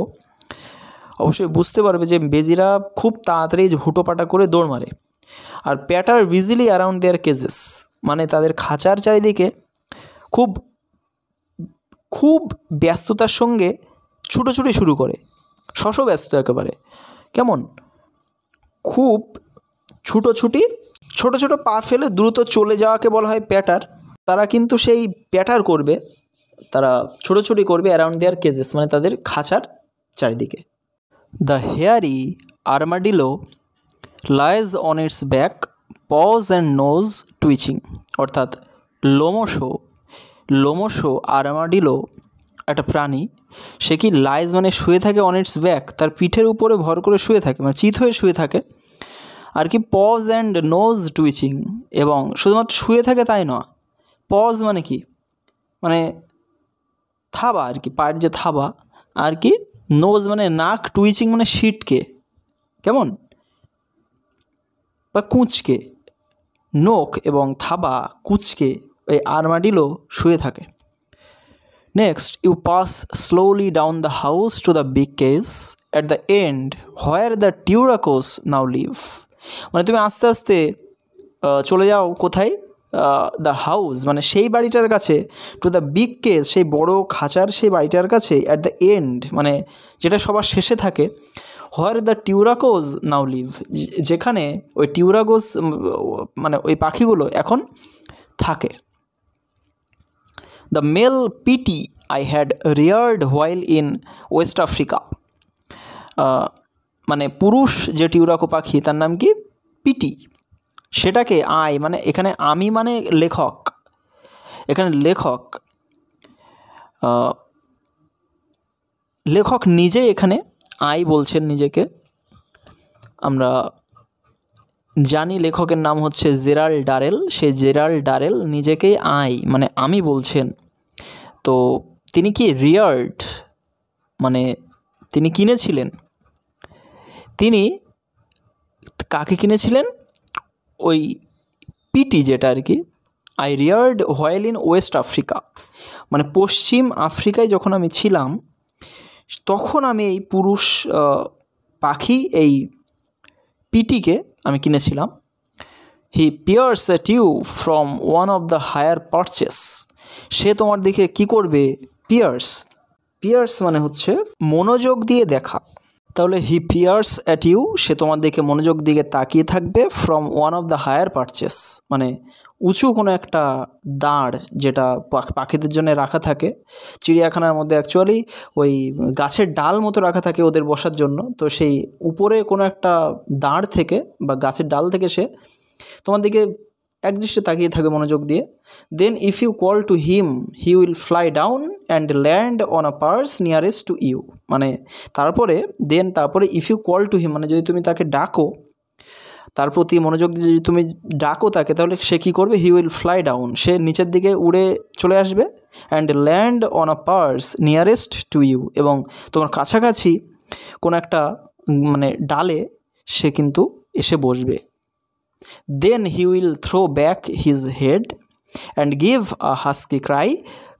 অবশ্যই বুঝতে পারবে যে বেজিরা খুব তাড়াতাড়ি হুটোপাটা করে দৌড় মারে আর প্যাটার ভিজিলি অ্যারাউন্ড দেয়ার কেজেস মানে তাদের খাঁচার চারিদিকে খুব খুব ব্যস্ততার সঙ্গে ছুটোছুটি শুরু করে শশব্যস্ত একেবারে কেমন খুব ছুটোছুটি ছোট ছোট পা ফেলে দ্রুত চলে যাওয়াকে বলা হয় প্যাটার তারা কিন্তু সেই প্যাটার করবে তারা ছোটোছুটি করবে অ্যারাউন্ড দেয়ার কেজেস মানে তাদের খাঁচার চারিদিকে the hairy armadillo lies on its back paws and nose twitching অর্থাৎ লোমশো লোমশো আর্মাডিলো একটা প্রাণী সে কি লাইজ মানে শুয়ে থাকে অন ইটস ব্যাক তার পিঠের উপরে ভর করে শুয়ে থাকে মানে চিত হয়ে শুয়ে থাকে আর কি পজ অ্যান্ড নোজ টুইচিং এবং শুধুমাত্র শুয়ে থাকে তাই নয় পজ মানে কি মানে থাবা আর কি পায়ের যে থাবা আর কি নোজ মানে নাক টুইচিং মানে শিটকে কেমন বা কুঁচকে নোক এবং থাবা কুচকে এই আরমাডিলো শুয়ে থাকে next you pass slowly down the house to the big case at the end where the turacos now live মানে তুমি আস্তে আস্তে চলে যাও কোথায় দ্য হাউস মানে সেই বাড়িটার কাছে টু দ্য বিগ কেস সেই বড় খাঁচার সেই বাড়িটার কাছে অ্যাট দ্য এন্ড মানে যেটা সবার শেষে থাকে হোয়ার দ্য টিউরাকোজ নাও লিভ যেখানে ওই টিউরাগোজ মানে ওই পাখিগুলো এখন থাকে the male pitta I had reared while in West Africa মানে পুরুষ যে টিউরাকো পাখি তার নাম কি পিটি সেটাকে আই মানে এখানে আমি মানে লেখক এখানে লেখক লেখক নিজে এখানে আই বলছেন নিজেকে আমরা জানি লেখকের নাম হচ্ছে জেরাল ডারেল সে জেরাল ডারেল নিজেকেই আই মানে আমি বলছেন তো তিনি কি রিয়ার্ড মানে তিনি কিনেছিলেন তিনি কাকে কিনেছিলেন ওই পিটি যেটা আর কি I reared whale in West Africa মানে পশ্চিম আফ্রিকায় যখন আমি ছিলাম তখন আমি এই পুরুষ পাখি এই পিটিকে আমি কিনেছিলাম he peers at you from one of the higher perches সে তোমার দিকে কি করবে পিয়ার্স পিয়ার্স মানে হচ্ছে মনোযোগ দিয়ে দেখা তাহলে হি ফিয়ার্স অ্যাট ইউ সে তোমার দিকে মনোযোগ দিকে তাকিয়ে থাকবে from one of the higher perches মানে উঁচু কোনো একটা দাঁড় যেটা পাখিদের জন্য রাখা থাকে চিড়িয়াখানার মধ্যে অ্যাকচুয়ালি ওই গাছের ডাল মতো রাখা থাকে ওদের বসার জন্য তো সেই উপরে কোনো একটা দাঁড় থেকে বা গাছের ডাল থেকে সে তোমার দিকে একদৃষ্টে তাকিয়ে থাকবে মনোযোগ দিয়ে then if you call to him he will fly down and land on a perch nearest to you মানে তারপরে দেন তারপরে if you call to him মানে যদি তুমি তাকে ডাকো তার প্রতি মনোযোগ দিয়ে যদি তুমি ডাকো তাকে তাহলে সে কী করবে হি উইল ফ্লাই ডাউন সে নিচের দিকে উড়ে চলে আসবে and land on a perch nearest to you এবং তোমার কাছাকাছি কোনো একটা মানে ডালে সে কিন্তু এসে বসবে Then he will throw back his head and give a husky cry,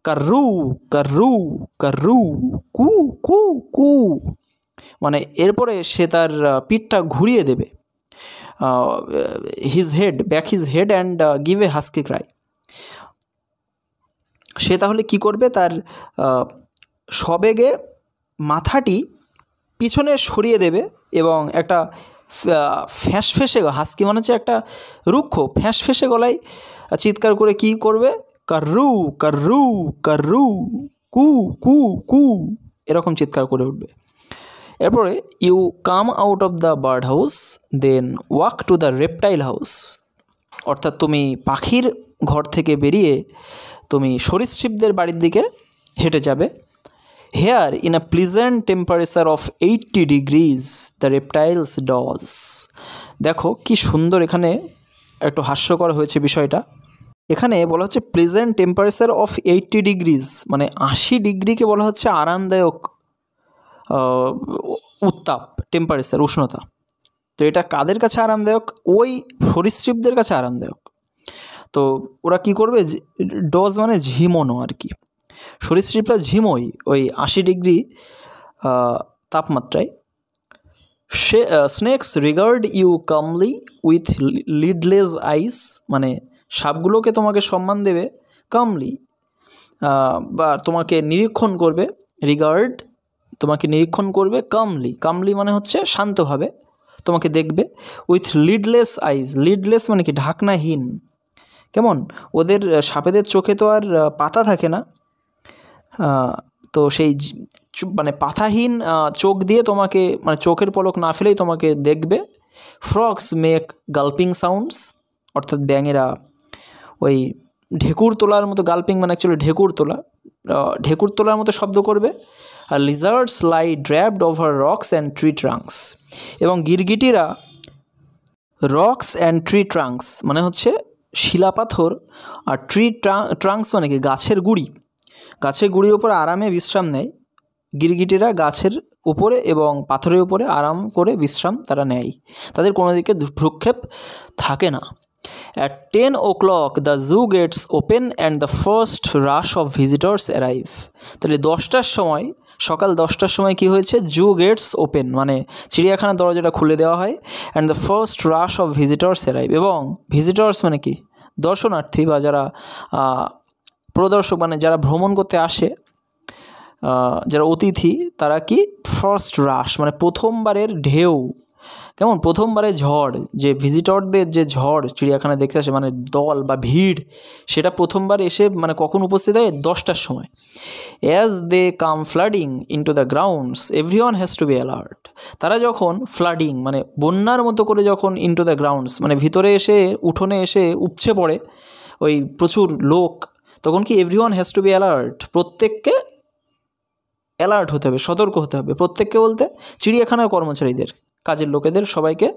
Karoo, Karoo, Karoo, কু কু Koo. মানে এরপরে সে তার পিঠটা ঘুরিয়ে দেবে his head back his head and give a husky cry সে তাহলে কি করবে তার সবেগে মাথাটি পিছনে সরিয়ে দেবে এবং একটা ফ্যাঁস ফেঁসে হাস্কি মানে হচ্ছে একটা রুক্ষ ফ্যাঁস ফেঁসে গলায় চিৎকার করে কি করবে কার্রু কার্রু কার্রু কু কু কু এরকম চিৎকার করে উঠবে এরপরে you come out of the bird house then walk to the reptile house অর্থাৎ তুমি পাখির ঘর থেকে বেরিয়ে তুমি সরীসৃপদের বাড়ির দিকে হেঁটে যাবে Here, in a pleasant temperature of 80 degrees, the reptiles does. দেখো কি সুন্দর এখানে একটু হাস্যকর হয়েছে বিষয়টা এখানে বলা হচ্ছে pleasant temperature of eighty degrees মানে আশি ডিগ্রিকে বলা হচ্ছে আরামদায়ক উত্তাপ টেম্পারেচার উষ্ণতা তো এটা কাদের কাছে আরামদায়ক ওই সরীসৃপদের কাছে আরামদায়ক তো ওরা কি করবে ডজ মানে ঝিমনো আর কি সরীসৃপরা ঝিমই ওই আশি ডিগ্রি তাপমাত্রায় সে snakes regard you calmly with lidless eyes মানে সাপগুলোকে তোমাকে সম্মান দেবে কামলি বা তোমাকে নিরীক্ষণ করবে রিগার্ড তোমাকে নিরীক্ষণ করবে কামলি কামলি মানে হচ্ছে শান্তভাবে তোমাকে দেখবে উইথ লিডলেস আইস লিডলেস মানে কি ঢাকনাহীন কেমন ওদের সাপেদের চোখে তো আর পাতা থাকে না তো সেই মানে পাথাহীন চোখ দিয়ে তোমাকে মানে চোখের পলক না ফেলেই তোমাকে দেখবে ফ্রগস মেক গাল্পিং সাউন্ডস অর্থাৎ ব্যাঙেরা ওই ঢেকুর তোলার মতো গাল্পিং মানে অ্যাকচুয়ালি ঢেকুর তোলা ঢেকুর তোলার মতো শব্দ করবে আর lizards lie draped over rocks and tree trunks এবং গিরগিটিরা রক্স অ্যান্ড ট্রি ট্রাঙ্কস মানে হচ্ছে শিলাপাথর আর ট্রি ট্রাঙ্কস মানে কি গাছের গুড়ি গাছের গুঁড়ির ওপর আরামে বিশ্রাম নেয় গিরগিটিরা গাছের উপরে এবং পাথরের উপরে আরাম করে বিশ্রাম তারা নেয় তাদের কোনো দিকে ভ্রুক্ষেপ থাকে না at ten o'clock the zoo gates open and the first rush of visitors arrive তাহলে দশটার সময় সকাল দশটার সময় কি হয়েছে জু গেটস ওপেন মানে চিড়িয়াখানার দরজাটা খুলে দেওয়া হয় and the first rush of visitors arrive এবং ভিজিটার্স মানে কি দর্শনার্থী বা যারা প্রদর্শক মানে যারা ভ্রমণ করতে আসে যারা অতিথি তারা কি ফার্স্ট রাশ মানে প্রথমবারের ঢেউ কেমন প্রথমবারে ঝড় যে ভিজিটরদের যে ঝড় চিড়িয়াখানায় দেখতে আসে মানে দল বা ভিড় সেটা প্রথমবার এসে মানে কখন উপস্থিত হয় দশটার সময় as they come flooding in two the grounds everyone has to be alert তারা যখন ফ্লাডিং মানে বন্যার মতো করে যখন ইন টু দ্য গ্রাউন্ডস মানে ভিতরে এসে উঠোনে এসে উপছে পড়ে ওই প্রচুর লোক তখন কি everyone has to be alert প্রত্যেককে অ্যালার্ট হতে হবে সতর্ক হতে হবে প্রত্যেককে বলতে চিড়িয়াখানার কর্মচারীদের কাজের লোকেদের সবাইকে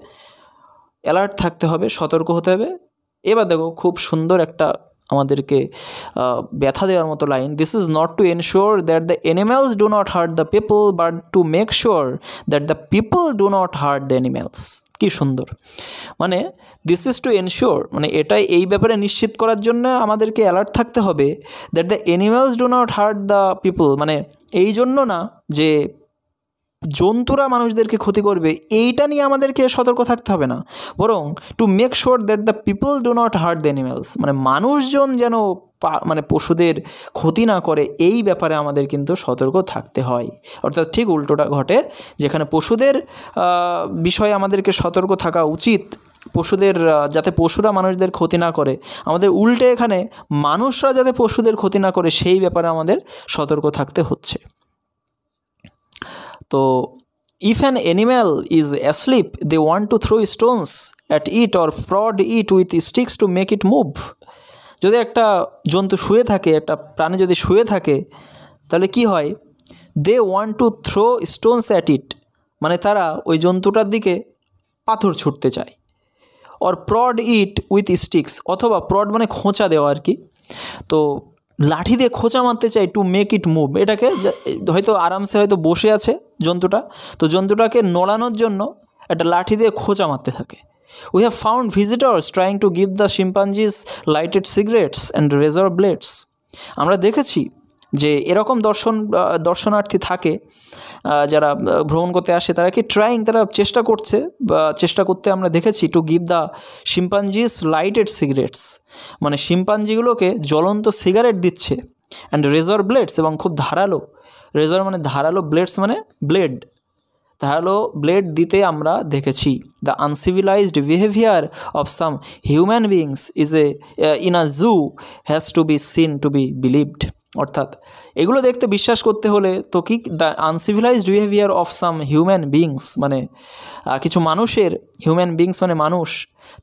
অ্যালার্ট থাকতে হবে সতর্ক হতে হবে এবার দেখো খুব সুন্দর একটা আমাদেরকে ব্যথা দেওয়ার মতো line this is not to ensure that the animals do not hurt the people but to make sure that the people do not hurt the animals কি সুন্দর মানে দিস ইজ টু এনশিওর মানে এটাই এই ব্যাপারে নিশ্চিত করার জন্য আমাদেরকে অ্যালার্ট থাকতে হবে that the animals do not hurt the people মানে এই জন্য না যে জন্তুরা মানুষদেরকে ক্ষতি করবে এইটা নিয়ে আমাদেরকে সতর্ক থাকতে হবে না বরং to make sure that the people do not hurt the animals মানে মানুষজন যেন মানে পশুদের ক্ষতি না করে এই ব্যাপারে আমাদের কিন্তু সতর্ক থাকতে হয় অর্থাৎ ঠিক উল্টোটা ঘটে যেখানে পশুদের বিষয়ে আমাদেরকে সতর্ক থাকা উচিত পশুদের যাতে পশুরা মানুষদের ক্ষতি না করে আমাদের উল্টে এখানে মানুষরা যাতে পশুদের ক্ষতি না করে সেই ব্যাপারে আমাদের সতর্ক থাকতে হচ্ছে তো if an animal is asleep they want to throw stones at it or prod it with sticks to make it move যদি একটা জন্তু শুয়ে থাকে একটা প্রাণী যদি শুয়ে থাকে তাহলে কি হয় they want to throw stones at it মানে তারা ওই জন্তুটার দিকে পাথর ছুটতে চায় or prod it with sticks অথবা প্রড মানে খোঁচা দেওয়া আর কি তো লাঠি দিয়ে খোঁচা মারতে চাই টু মেক ইট মুভ এটাকে হয়তো আরামসে হয়তো বসে আছে জন্তুটা তো জন্তুটাকে নড়ানোর জন্য একটা লাঠি দিয়ে খোঁচা মারতে থাকে We have found visitors trying to give the chimpanzees lighted cigarettes and razor blades. আমরা দেখেছি যে এরকম দর্শন দর্শনার্থী থাকে যারা ভ্রমণ করতে আসে তারা কি ট্রাইং তারা চেষ্টা করছে বা চেষ্টা করতে আমরা দেখেছি to give the chimpanzees lighted cigarettes মানে শিম্পাঞ্জিগুলোকে জ্বলন্ত সিগারেট দিচ্ছে অ্যান্ড রেজর ব্লেডস এবং খুব ধারালো রেজর মানে ধারালো ব্লেডস মানে ব্লেড ধারালো ব্লেড দিতে আমরা দেখেছি the uncivilised behaviour of some human beings is a in a zoo has to be seen to be believed অর্থাৎ এগুলো দেখতে বিশ্বাস করতে হলে তো কি the uncivilised behaviour of some human beings মানে কিছু মানুষের হিউম্যান বিংস মানে মানুষ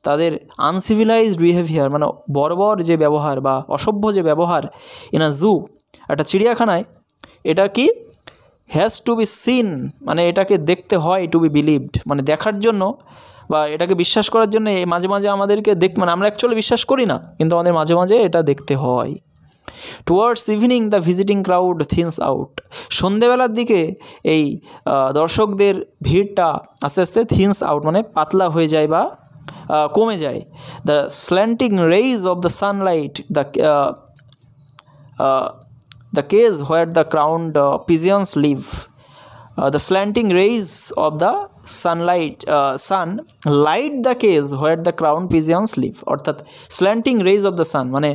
তাদের আনসিভিলাইজড বিহেভিয়ার মানে বর্বর যে ব্যবহার বা অসভ্য যে ব্যবহার ইন আ জু একটা চিড়িয়াখানায় এটা কি হ্যাজ টু বি সিন মানে এটাকে দেখতে হয় টু বি বিলিভড মানে দেখার জন্য বা এটাকে বিশ্বাস করার জন্য মাঝে মাঝে আমাদেরকে দেখ মানে আমরা অ্যাকচুয়ালি বিশ্বাস করি না কিন্তু আমাদের মাঝে মাঝে এটা দেখতে হয় towards evening the visiting crowd thins out সন্ধেবেলার দিকে এই দর্শকদের ভিড়টা আস্তে আস্তে থিংস আউট মানে পাতলা হয়ে যায় বা কমে যায় the slanting rays of the sunlight the the cage where the crowned uh, pigeons live. Uh, the slanting rays of the sunlight uh, sun light the cage where the crowned pigeons live. অর্থাৎ slanting rays of the sun মানে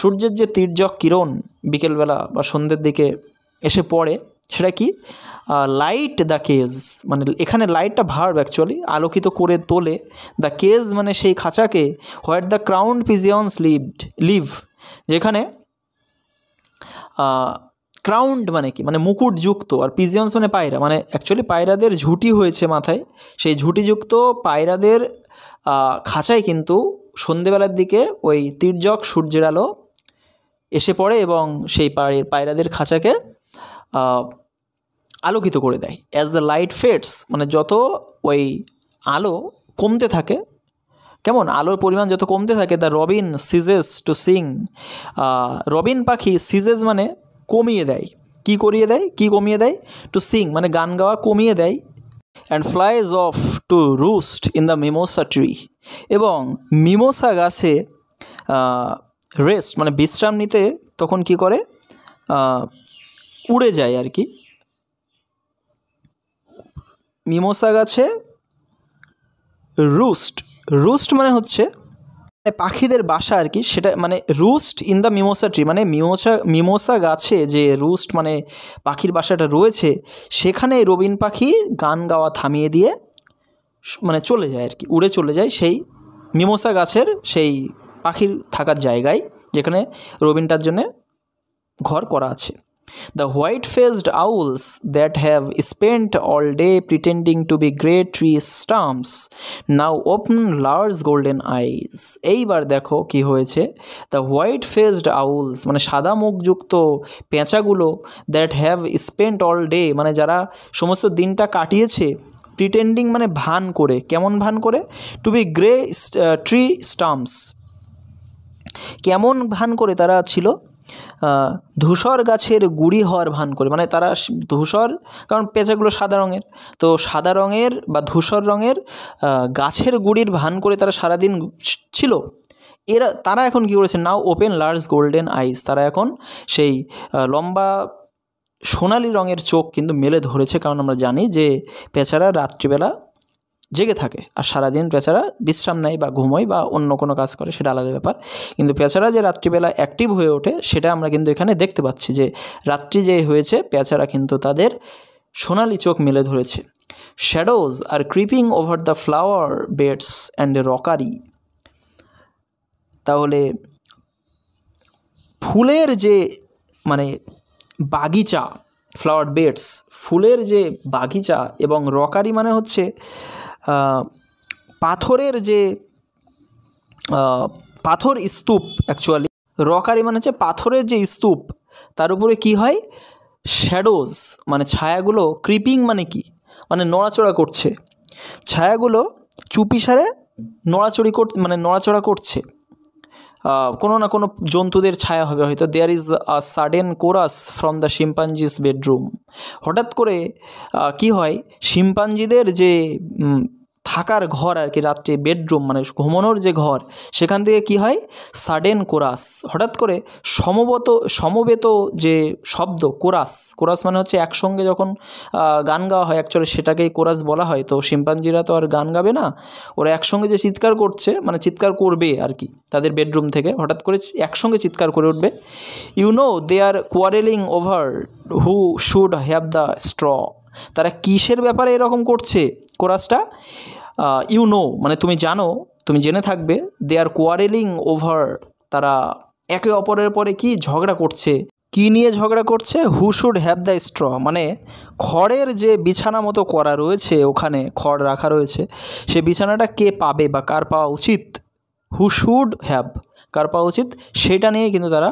সূর্যের যে তীর্যক কিরণ বিকেলবেলা বা সন্ধ্যের দিকে এসে পড়ে সেটা কি লাইট দ্য কেজ মানে এখানে লাইটটা ভার্ব অ্যাকচুয়ালি আলোকিত করে তোলে দ্য কেজ মানে সেই খাঁচাকে where the crowned pigeons lived live যেখানে ক্রাউন্ড মানে কি মানে মুকুটযুক্ত আর পিজিয়ন্স মানে পায়রা মানে অ্যাকচুয়ালি পায়রাদের ঝুঁটি হয়েছে মাথায় সেই ঝুঁটিযুক্ত পায়রাদের খাঁচায় কিন্তু সন্ধেবেলার দিকে ওই তির্যক সূর্যের আলো এসে পড়ে এবং সেই পায়রাদের খাঁচাকে আলোকিত করে দেয় অ্যাজ দ্য লাইট ফেটস মানে যত ওই আলো কমতে থাকে কেমন আলোর পরিমাণ যত কমতে থাকে the robin ceases to sing robin পাখি সিজেস মানে কমিয়ে দেয় কি করিয়ে দেয় কি কমিয়ে দেয় টু সিং মানে গান গাওয়া কমিয়ে দেয় and flies off to roost in the mimosa tree এবং মিমোসা গাছে রেস্ট মানে বিশ্রাম নিতে তখন কি করে উড়ে যায় আর কি মিমোসা গাছে রুস্ট রুস্ট মানে হচ্ছে মানে পাখিদের বাসা আর কি সেটা মানে roost in the mimosa tree মানে মিমোসা মিমোসা গাছে যে রুস্ট মানে পাখির বাসাটা রয়েছে সেখানে রবিন পাখি গান গাওয়া থামিয়ে দিয়ে মানে চলে যায় আর কি উড়ে চলে যায় সেই মিমোসা গাছের সেই পাখির থাকার জায়গায় যেখানে রবিনটার জন্যে ঘর করা আছে The white faced owls that have spent all day pretending to be great tree stumps now open large golden eyes. এইবার দেখো কি হয়েছে দ্য হোয়াইট ফেসড আউলস মানে সাদা মুখযুক্ত পেঁচাগুলো that have spent all day মানে যারা সমস্ত দিনটা কাটিয়েছে প্রিটেন্ডিং মানে ভান করে কেমন ভান করে to be grey tree stumps কেমন ভান করে তারা ছিল ধূসর গাছের গুড়ি হওয়ার ভান করে মানে তারা ধূসর কারণ পেঁচাগুলো সাদা রঙের তো সাদা রঙের বা ধূসর রঙের গাছের গুড়ির ভান করে তারা সারাদিন ছিল এরা তারা এখন কী করেছে now open large golden eyes তারা এখন সেই লম্বা সোনালি রঙের চোখ কিন্তু মেলে ধরেছে কারণ আমরা জানি যে পেঁচারা রাত্রিবেলা জেগে থাকে আর সারাদিন পেঁচারা বিশ্রাম নেয় বা ঘুমোয় বা অন্য কোনো কাজ করে সেটা আলাদা ব্যাপার কিন্তু পেঁচারা যে রাত্রিবেলা অ্যাক্টিভ হয়ে ওঠে সেটা আমরা কিন্তু এখানে দেখতে পাচ্ছি যে রাত্রি যে হয়েছে পেঁচারা কিন্তু তাদের সোনালি চোখ মেলে ধরেছে shadows are creeping over the flower beds and rockery তাহলে ফুলের যে মানে বাগিচা ফ্লাওয়ার বেডস ফুলের যে বাগিচা এবং রকারি মানে হচ্ছে পাথরের যে পাথর স্তূপ অ্যাকচুয়ালি রকারি মানে হচ্ছে পাথরের যে স্তূপ তার উপরে কি হয় শ্যাডোজ মানে ছায়াগুলো ক্রিপিং মানে কি মানে নড়াচড়া করছে ছায়াগুলো চুপিসারে নড়াচড়ি কর মানে নড়াচড়া করছে কোনো না কোনো জন্তুদের ছায়া হবে হয়তো there is a sudden chorus from the chimpanzees bedroom হঠাৎ করে কি হয় শিম্পাঞ্জিদের যে থাকার ঘর আর কি রাত্রে বেডরুম মানে ঘুমানোর যে ঘর সেখান থেকে কি হয় সাডেন কোরাস হঠাৎ করে সমবত সমবেত যে শব্দ কোরাস কোরাস মানে হচ্ছে একসঙ্গে যখন গান গাওয়া হয় অ্যাকচুয়ালি সেটাকেই কোরাস বলা হয় তো শিম্পাঞ্জিরা তো আর গান গাবে না ওরা একসঙ্গে যে চিৎকার করছে মানে চিৎকার করবে আর কি তাদের বেডরুম থেকে হঠাৎ করে একসঙ্গে চিৎকার করে উঠবে you know they are quarrelling over who should have the straw তারা কিসের ব্যাপারে এরকম করছে কোরাসটা ইউ নো মানে তুমি জানো তুমি জেনে থাকবে দে আর কোয়ারেলিং ওভার তারা একে অপরের পরে কি ঝগড়া করছে কি নিয়ে ঝগড়া করছে who should have the straw মানে খড়ের যে বিছানা মতো করা রয়েছে ওখানে খড় রাখা রয়েছে সে বিছানাটা কে পাবে বা কার পাওয়া উচিত হু শুড হ্যাভ কার পাওয়া উচিত সেটা নিয়ে কিন্তু তারা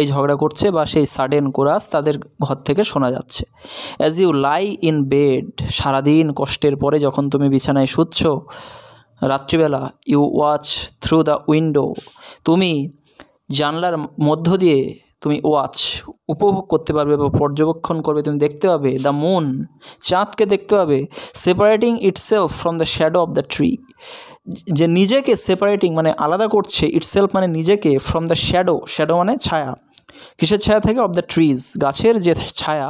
এই ঝগড়া করছে বা সেই সাডেন কোরাস তাদের ঘর থেকে শোনা যাচ্ছে as you lie in bed সারাদিন কষ্টের পরে যখন তুমি বিছানায় শুচ্ছ রাত্রিবেলা you watch through the window তুমি জানলার মধ্য দিয়ে তুমি ওয়াচ উপভোগ করতে পারবে বা পর্যবেক্ষণ করবে তুমি দেখতে পাবে দ্য মুন চাঁদকে দেখতে পাবে separating itself from the shadow of the tree যে নিজেকে সেপারেটিং মানে আলাদা করছে ইটসেলফ মানে নিজেকে ফ্রম দ্য শ্যাডো শ্যাডো মানে ছায়া কিসের ছায়া থেকে অব দ্য ট্রিজ গাছের যে ছায়া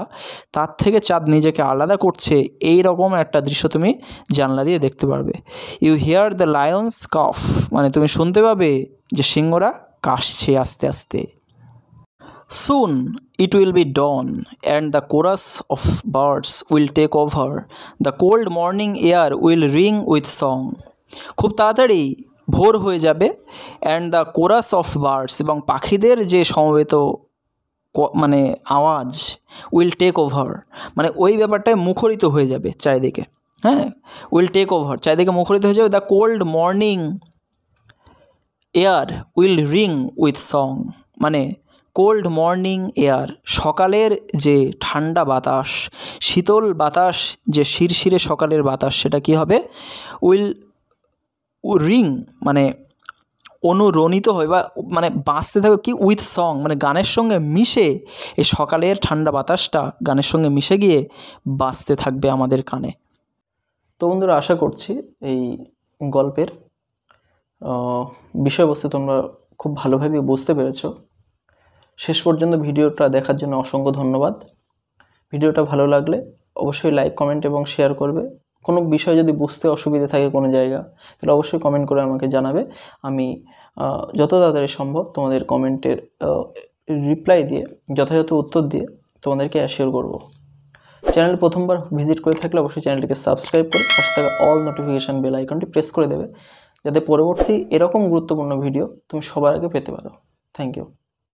তার থেকে চাঁদ নিজেকে আলাদা করছে এই রকম একটা দৃশ্য তুমি জানলা দিয়ে দেখতে পারবে you hear the lions cough মানে তুমি শুনতে পাবে যে সিংহরা কাশছে আস্তে আস্তে soon it will be dawn and the chorus of birds will take over the cold morning air will ring with song খুব তাড়াতাড়ি ভোর হয়ে যাবে and the chorus of birds এবং পাখিদের যে সমবেত মানে আওয়াজ উইল টেক ওভার মানে ওই ব্যাপারটায় মুখরিত হয়ে যাবে চারিদিকে হ্যাঁ উইল টেক ওভার চারিদিকে মুখরিত হয়ে যাবে the cold morning air will ring with song মানে কোল্ড মর্নিং এয়ার সকালের যে ঠান্ডা বাতাস শীতল বাতাস যে শিরশিরে সকালের বাতাস সেটা কি হবে উইল রিং মানে অনুরণিত হয় বা মানে বাঁচতে থাকে কি উইথ সং মানে গানের সঙ্গে মিশে এই সকালের ঠান্ডা বাতাসটা গানের সঙ্গে মিশে গিয়ে বাঁচতে থাকবে আমাদের কানে তো বন্ধুরা আশা করছি এই গল্পের বিষয়বস্তু তোমরা খুব ভালোভাবে বুঝতে পেরেছ শেষ পর্যন্ত ভিডিওটা দেখার জন্য অসংখ্য ধন্যবাদ ভিডিওটা ভালো লাগলে অবশ্যই লাইক কমেন্ট এবং শেয়ার করবে কোনো বিষয় যদি বুঝতে অসুবিধে থাকে কোনো জায়গা তাহলে অবশ্যই কমেন্ট করে আমাকে জানাবে আমি যত তাড়াতাড়ি সম্ভব তোমাদের কমেন্টের রিপ্লাই দিয়ে যথাযথ উত্তর দিয়ে তোমাদেরকে অ্যাশিওর করব চ্যানেল প্রথমবার ভিজিট করে থাকলে অবশ্যই চ্যানেলটিকে সাবস্ক্রাইব করে পাশে থাকা অল নোটিফিকেশান বেল আইকনটি প্রেস করে দেবে যাতে পরবর্তী এরকম গুরুত্বপূর্ণ ভিডিও তুমি সবার আগে পেতে পারো থ্যাংক ইউ